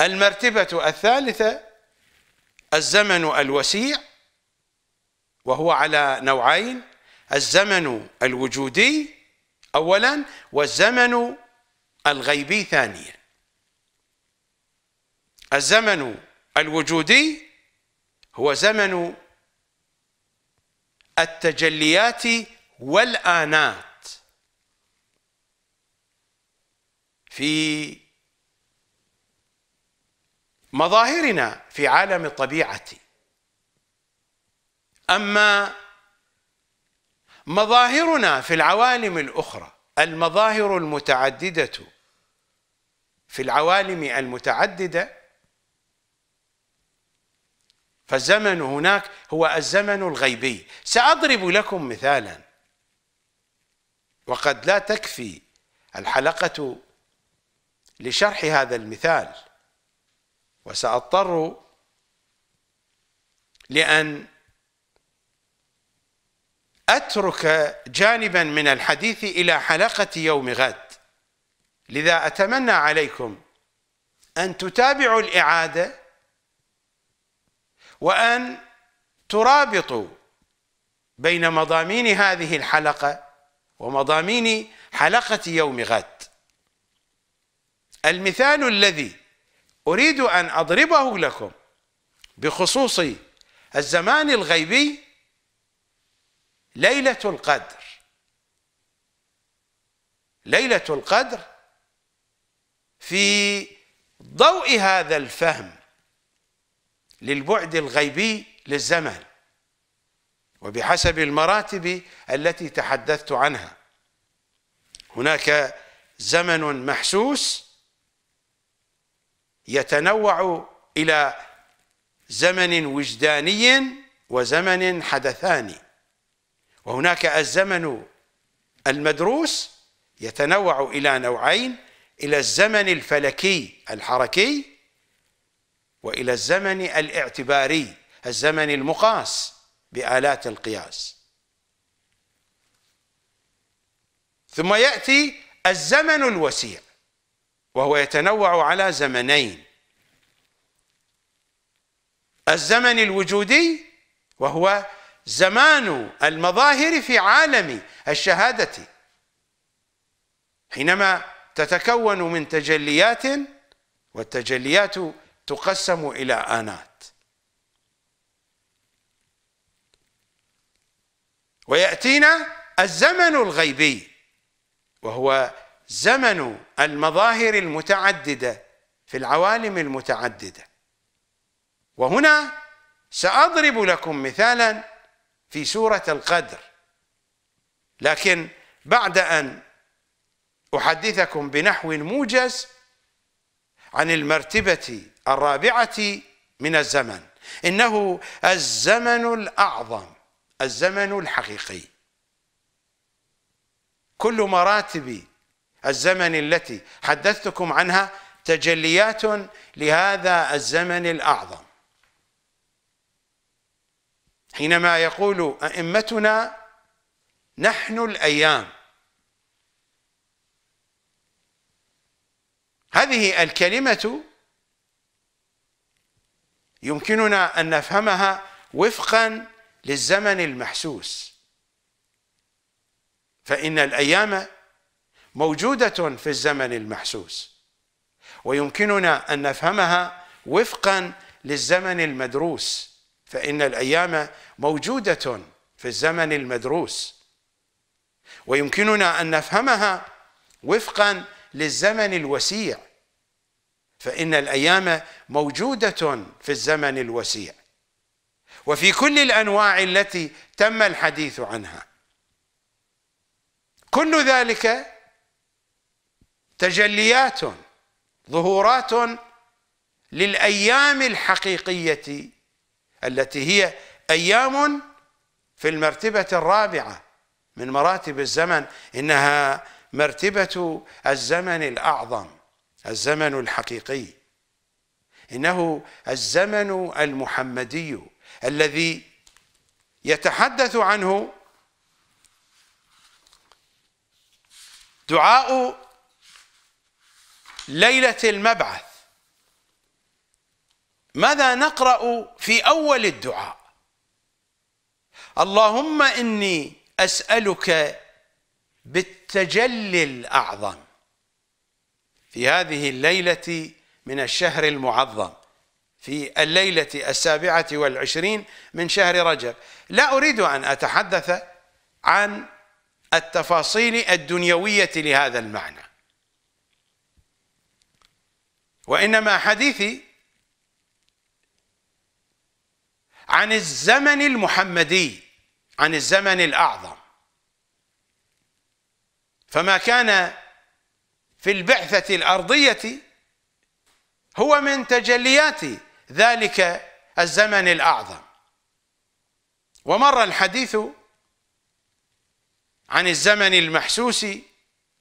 المرتبة الثالثة الزمن الوسيع وهو على نوعين الزمن الوجودي أولا والزمن الغيبي ثانيا الزمن الوجودي هو زمن التجليات والآنات في مظاهرنا في عالم الطبيعة أما مظاهرنا في العوالم الأخرى المظاهر المتعددة في العوالم المتعددة فالزمن هناك هو الزمن الغيبي سأضرب لكم مثالا وقد لا تكفي الحلقة لشرح هذا المثال وسأضطر لأن أترك جانبا من الحديث إلى حلقة يوم غد لذا أتمنى عليكم أن تتابعوا الإعادة وأن ترابطوا بين مضامين هذه الحلقة ومضامين حلقة يوم غد المثال الذي أريد أن أضربه لكم بخصوص الزمان الغيبي ليلة القدر ليلة القدر في ضوء هذا الفهم للبعد الغيبي للزمن وبحسب المراتب التي تحدثت عنها هناك زمن محسوس يتنوع إلى زمن وجداني وزمن حدثاني وهناك الزمن المدروس يتنوع إلى نوعين إلى الزمن الفلكي الحركي والى الزمن الاعتباري الزمن المقاس بالات القياس ثم ياتي الزمن الوسيع وهو يتنوع على زمنين الزمن الوجودي وهو زمان المظاهر في عالم الشهاده حينما تتكون من تجليات والتجليات تقسم إلى آنات ويأتينا الزمن الغيبي وهو زمن المظاهر المتعددة في العوالم المتعددة وهنا سأضرب لكم مثالا في سورة القدر لكن بعد أن أحدثكم بنحو موجز عن المرتبة الرابعة من الزمن إنه الزمن الأعظم الزمن الحقيقي كل مراتب الزمن التي حدثتكم عنها تجليات لهذا الزمن الأعظم حينما يقول أئمتنا نحن الأيام هذه الكلمة يمكننا أن نفهمها وفقا للزمن المحسوس فإن الأيام موجودة في الزمن المحسوس ويمكننا أن نفهمها وفقا للزمن المدروس فإن الأيام موجودة في الزمن المدروس ويمكننا أن نفهمها وفقا للزمن الوسيع فإن الأيام موجودة في الزمن الوسيع وفي كل الأنواع التي تم الحديث عنها كل ذلك تجليات ظهورات للأيام الحقيقية التي هي أيام في المرتبة الرابعة من مراتب الزمن إنها مرتبة الزمن الأعظم الزمن الحقيقي انه الزمن المحمدي الذي يتحدث عنه دعاء ليله المبعث ماذا نقرا في اول الدعاء اللهم اني اسالك بالتجلي الاعظم في هذه الليلة من الشهر المعظم في الليلة السابعة والعشرين من شهر رجب لا أريد أن أتحدث عن التفاصيل الدنيوية لهذا المعنى وإنما حديثي عن الزمن المحمدي عن الزمن الأعظم فما كان في البعثة الأرضية هو من تجليات ذلك الزمن الأعظم ومر الحديث عن الزمن المحسوس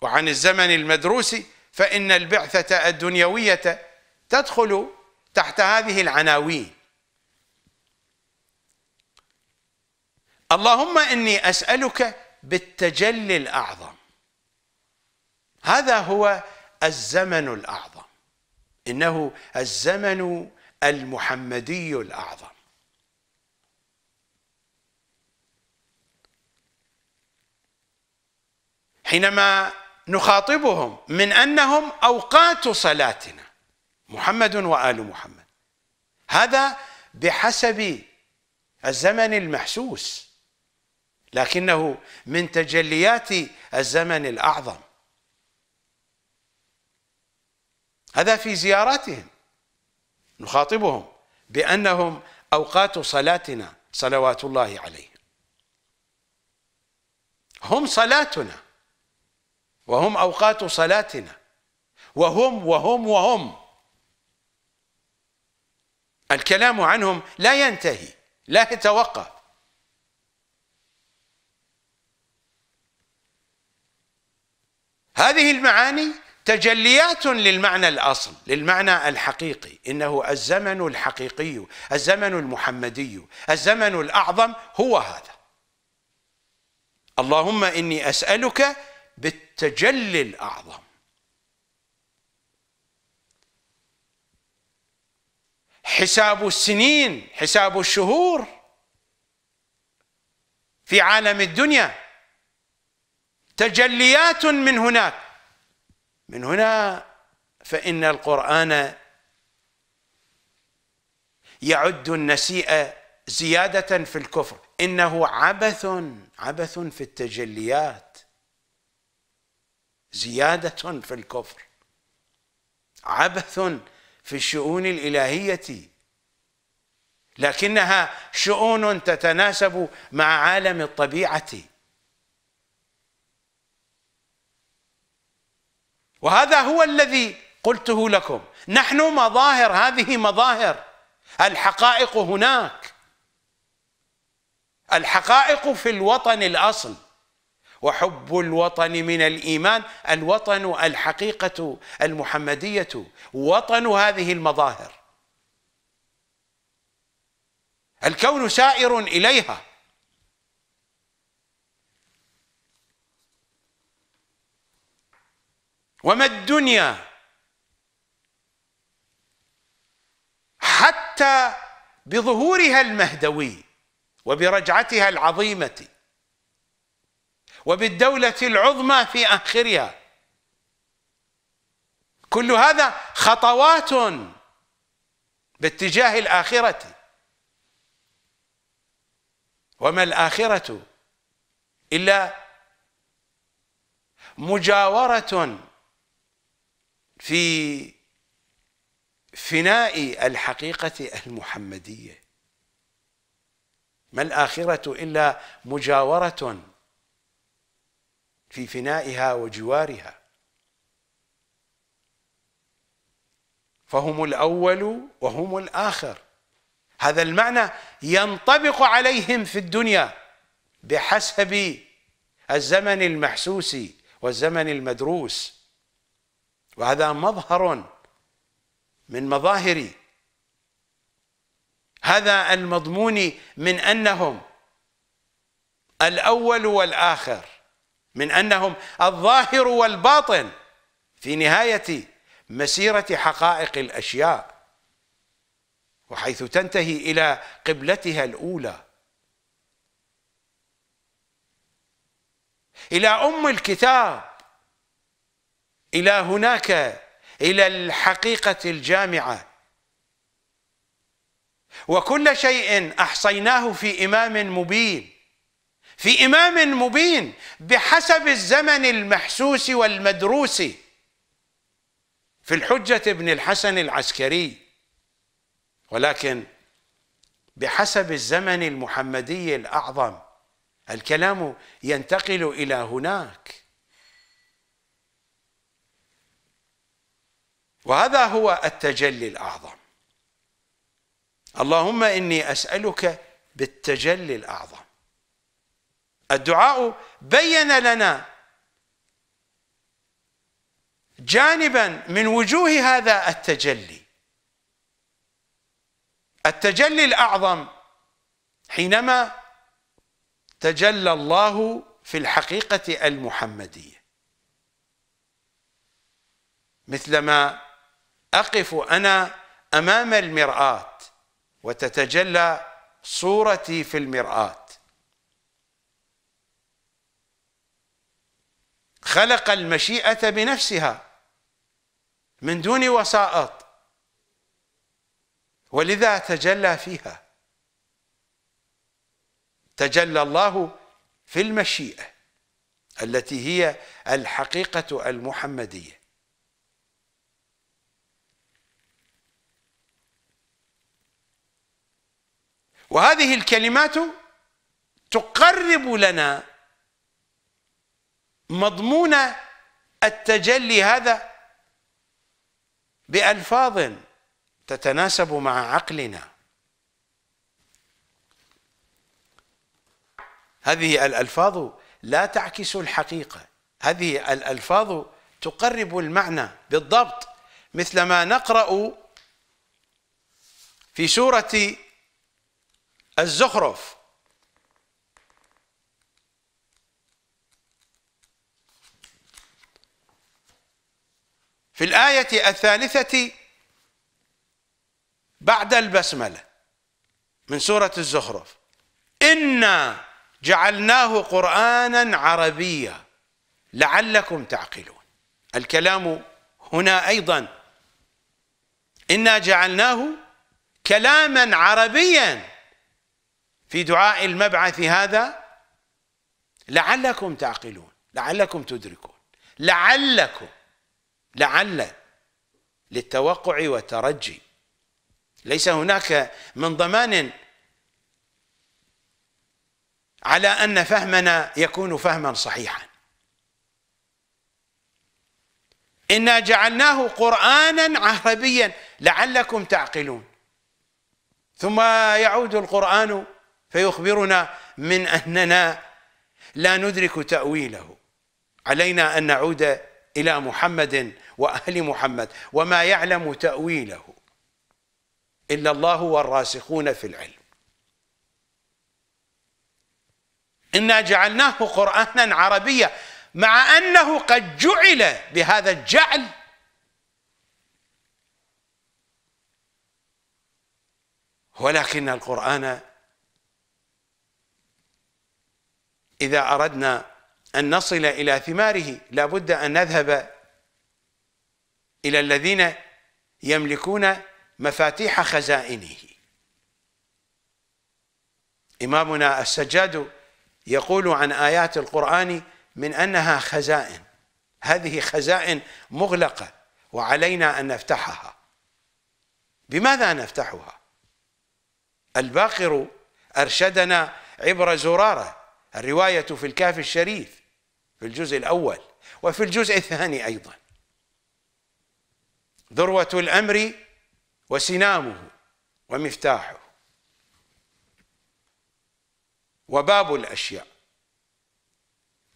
وعن الزمن المدروس فإن البعثة الدنيوية تدخل تحت هذه العناوين اللهم إني أسألك بالتجلي الأعظم هذا هو الزمن الأعظم إنه الزمن المحمدي الأعظم حينما نخاطبهم من أنهم أوقات صلاتنا محمد وآل محمد هذا بحسب الزمن المحسوس لكنه من تجليات الزمن الأعظم هذا في زياراتهم نخاطبهم بأنهم أوقات صلاتنا صلوات الله عليهم هم صلاتنا وهم أوقات صلاتنا وهم وهم وهم الكلام عنهم لا ينتهي لا يتوقف هذه المعاني تجليات للمعنى الاصل للمعنى الحقيقي انه الزمن الحقيقي الزمن المحمدي الزمن الاعظم هو هذا اللهم اني اسالك بالتجلي الاعظم حساب السنين حساب الشهور في عالم الدنيا تجليات من هناك من هنا فإن القرآن يعد النسيئة زيادة في الكفر إنه عبث عبث في التجليات زيادة في الكفر عبث في الشؤون الإلهية لكنها شؤون تتناسب مع عالم الطبيعة وهذا هو الذي قلته لكم نحن مظاهر هذه مظاهر الحقائق هناك الحقائق في الوطن الاصل وحب الوطن من الايمان الوطن الحقيقه المحمديه وطن هذه المظاهر الكون سائر اليها وما الدنيا حتى بظهورها المهدوي وبرجعتها العظيمه وبالدوله العظمى في اخرها كل هذا خطوات باتجاه الاخره وما الاخره الا مجاوره في فناء الحقيقة المحمدية ما الآخرة إلا مجاورة في فنائها وجوارها فهم الأول وهم الآخر هذا المعنى ينطبق عليهم في الدنيا بحسب الزمن المحسوس والزمن المدروس وهذا مظهر من مظاهر هذا المضمون من انهم الاول والاخر من انهم الظاهر والباطن في نهايه مسيره حقائق الاشياء وحيث تنتهي الى قبلتها الاولى الى ام الكتاب إلى هناك إلى الحقيقة الجامعة وكل شيء أحصيناه في إمام مبين في إمام مبين بحسب الزمن المحسوس والمدروس في الحجة ابن الحسن العسكري ولكن بحسب الزمن المحمدي الأعظم الكلام ينتقل إلى هناك وهذا هو التجلي الأعظم اللهم إني أسألك بالتجلي الأعظم الدعاء بين لنا جانبا من وجوه هذا التجلي التجلي الأعظم حينما تجلى الله في الحقيقة المحمدية مثلما أقف أنا أمام المرآة وتتجلى صورتي في المرآة خلق المشيئة بنفسها من دون وسائط ولذا تجلى فيها تجلى الله في المشيئة التي هي الحقيقة المحمدية وهذه الكلمات تقرب لنا مضمون التجلي هذا بألفاظ تتناسب مع عقلنا هذه الألفاظ لا تعكس الحقيقة هذه الألفاظ تقرب المعنى بالضبط مثلما نقرأ في سورة الزخرف في الآية الثالثة بعد البسملة من سورة الزخرف إنا جعلناه قرآنا عربيا لعلكم تعقلون الكلام هنا أيضا إنا جعلناه كلاما عربيا في دعاء المبعث هذا لعلكم تعقلون لعلكم تدركون لعلكم لعل للتوقع والترجي ليس هناك من ضمان على أن فهمنا يكون فهما صحيحا إنا جعلناه قرآنا عربيا لعلكم تعقلون ثم يعود القرآن فيخبرنا من أننا لا ندرك تأويله علينا أن نعود إلى محمد وأهل محمد وما يعلم تأويله إلا الله والراسخون في العلم إنا جعلناه قرآنا عربيا مع أنه قد جعل بهذا الجعل ولكن القرآن إذا أردنا أن نصل إلى ثماره لابد أن نذهب إلى الذين يملكون مفاتيح خزائنه إمامنا السجاد يقول عن آيات القرآن من أنها خزائن هذه خزائن مغلقة وعلينا أن نفتحها بماذا نفتحها؟ الباقر أرشدنا عبر زرارة الرواية في الكهف الشريف في الجزء الأول وفي الجزء الثاني أيضا ذروة الأمر وسنامه ومفتاحه وباب الأشياء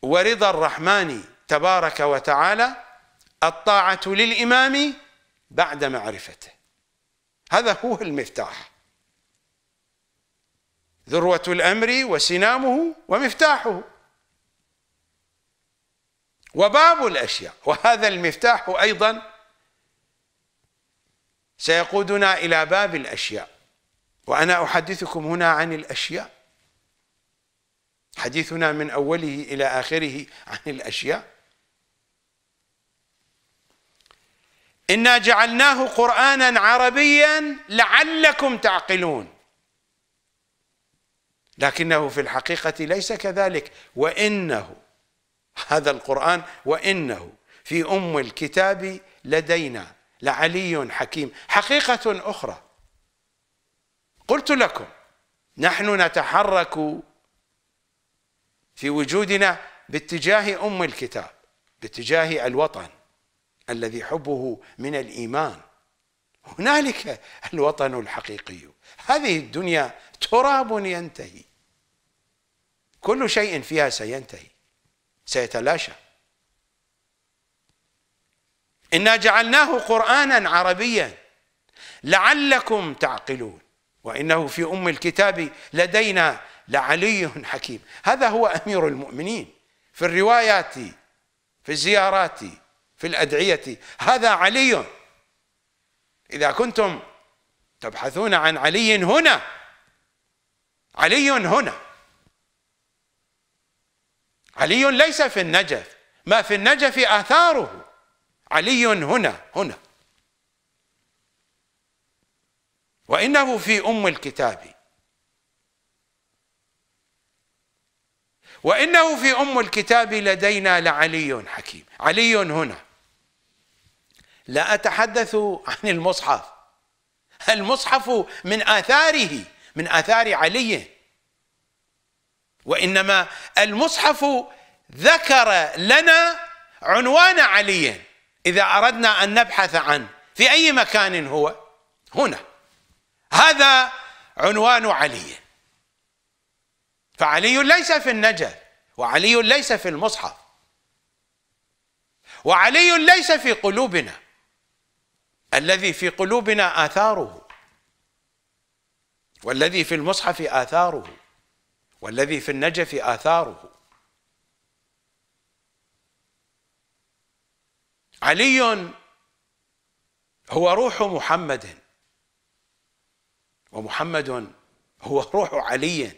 ورضا الرحمن تبارك وتعالى الطاعة للإمام بعد معرفته هذا هو المفتاح ذروة الأمر وسنامه ومفتاحه وباب الأشياء وهذا المفتاح أيضا سيقودنا إلى باب الأشياء وأنا أحدثكم هنا عن الأشياء حديثنا من أوله إلى آخره عن الأشياء إنا جعلناه قرآنا عربيا لعلكم تعقلون لكنه في الحقيقة ليس كذلك وإنه هذا القرآن وإنه في أم الكتاب لدينا لعلي حكيم حقيقة أخرى قلت لكم نحن نتحرك في وجودنا باتجاه أم الكتاب باتجاه الوطن الذي حبه من الإيمان هنالك الوطن الحقيقي هذه الدنيا تراب ينتهي كل شيء فيها سينتهي سيتلاشى انا جعلناه قرانا عربيا لعلكم تعقلون وانه في ام الكتاب لدينا لعلي حكيم هذا هو امير المؤمنين في الروايات في الزيارات في الادعيه هذا علي اذا كنتم تبحثون عن علي هنا علي هنا علي ليس في النجف ما في النجف آثاره علي هنا هنا وإنه في أم الكتاب وإنه في أم الكتاب لدينا لعلي حكيم علي هنا لا أتحدث عن المصحف المصحف من آثاره من آثار علي وإنما المصحف ذكر لنا عنوان علي إذا أردنا أن نبحث عنه في أي مكان هو هنا هذا عنوان علي فعلي ليس في النجف وعلي ليس في المصحف وعلي ليس في قلوبنا الذي في قلوبنا آثاره والذي في المصحف آثاره والذي في النجف آثاره علي هو روح محمد ومحمد هو روح علي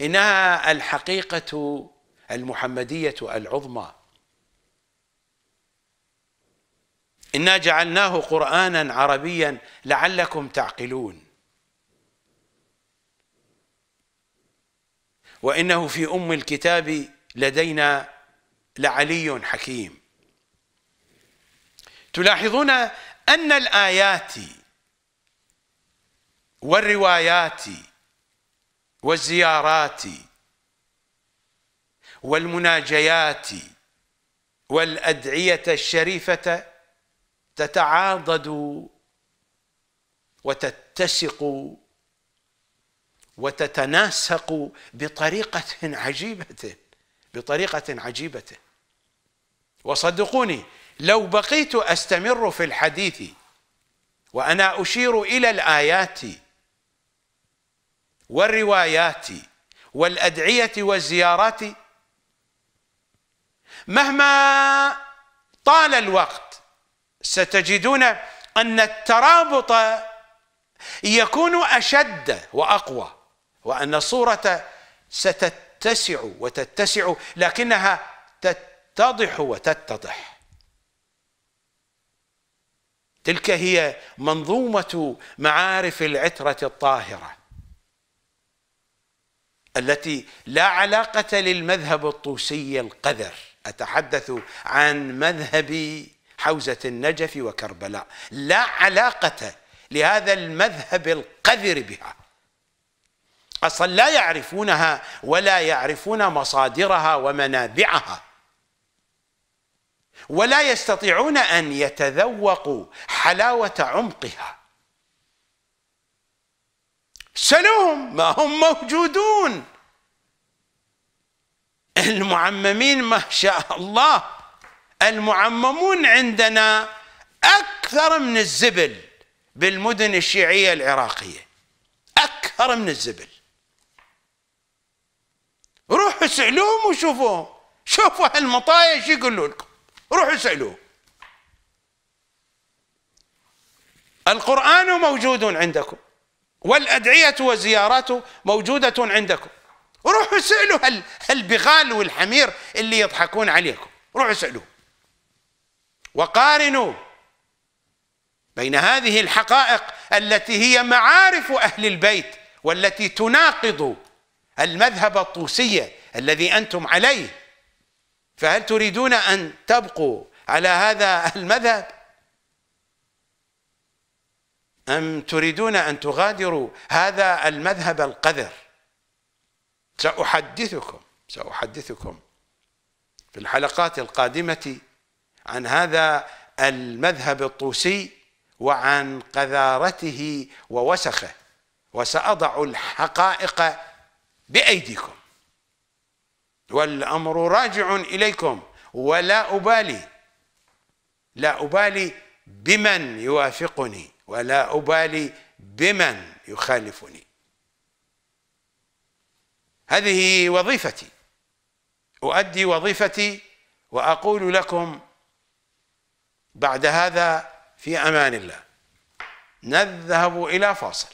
إنها الحقيقة المحمدية العظمى إنا جعلناه قرآنا عربيا لعلكم تعقلون وإنه في أم الكتاب لدينا لعلي حكيم تلاحظون أن الآيات والروايات والزيارات والمناجيات والأدعية الشريفة تتعاضد وتتسق وتتناسق بطريقة عجيبة بطريقة عجيبة وصدقوني لو بقيت أستمر في الحديث وأنا أشير إلى الآيات والروايات والأدعية والزيارات مهما طال الوقت ستجدون أن الترابط يكون أشد وأقوى وأن الصورة ستتسع وتتسع لكنها تتضح وتتضح تلك هي منظومة معارف العترة الطاهرة التي لا علاقة للمذهب الطوسي القذر أتحدث عن مذهب حوزة النجف وكربلاء لا علاقة لهذا المذهب القذر بها أصلا لا يعرفونها ولا يعرفون مصادرها ومنابعها ولا يستطيعون أن يتذوقوا حلاوة عمقها سلوهم ما هم موجودون المعممين ما شاء الله المعممون عندنا أكثر من الزبل بالمدن الشيعية العراقية أكثر من الزبل روحوا اسألوهم وشوفوهم شوفوا هالمطايا شو يقولوا لكم روحوا اسألوه القرآن موجود عندكم والأدعية والزيارات موجودة عندكم روحوا اسألوا هالبغال والحمير اللي يضحكون عليكم روحوا اسألوا وقارنوا بين هذه الحقائق التي هي معارف أهل البيت والتي تناقض المذهب الطوسية الذي أنتم عليه فهل تريدون أن تبقوا على هذا المذهب أم تريدون أن تغادروا هذا المذهب القذر سأحدثكم سأحدثكم في الحلقات القادمة عن هذا المذهب الطوسي وعن قذارته ووسخه وسأضع الحقائق بأيديكم والأمر راجع إليكم ولا أبالي لا أبالي بمن يوافقني ولا أبالي بمن يخالفني هذه وظيفتي أؤدي وظيفتي وأقول لكم بعد هذا في أمان الله نذهب إلى فاصل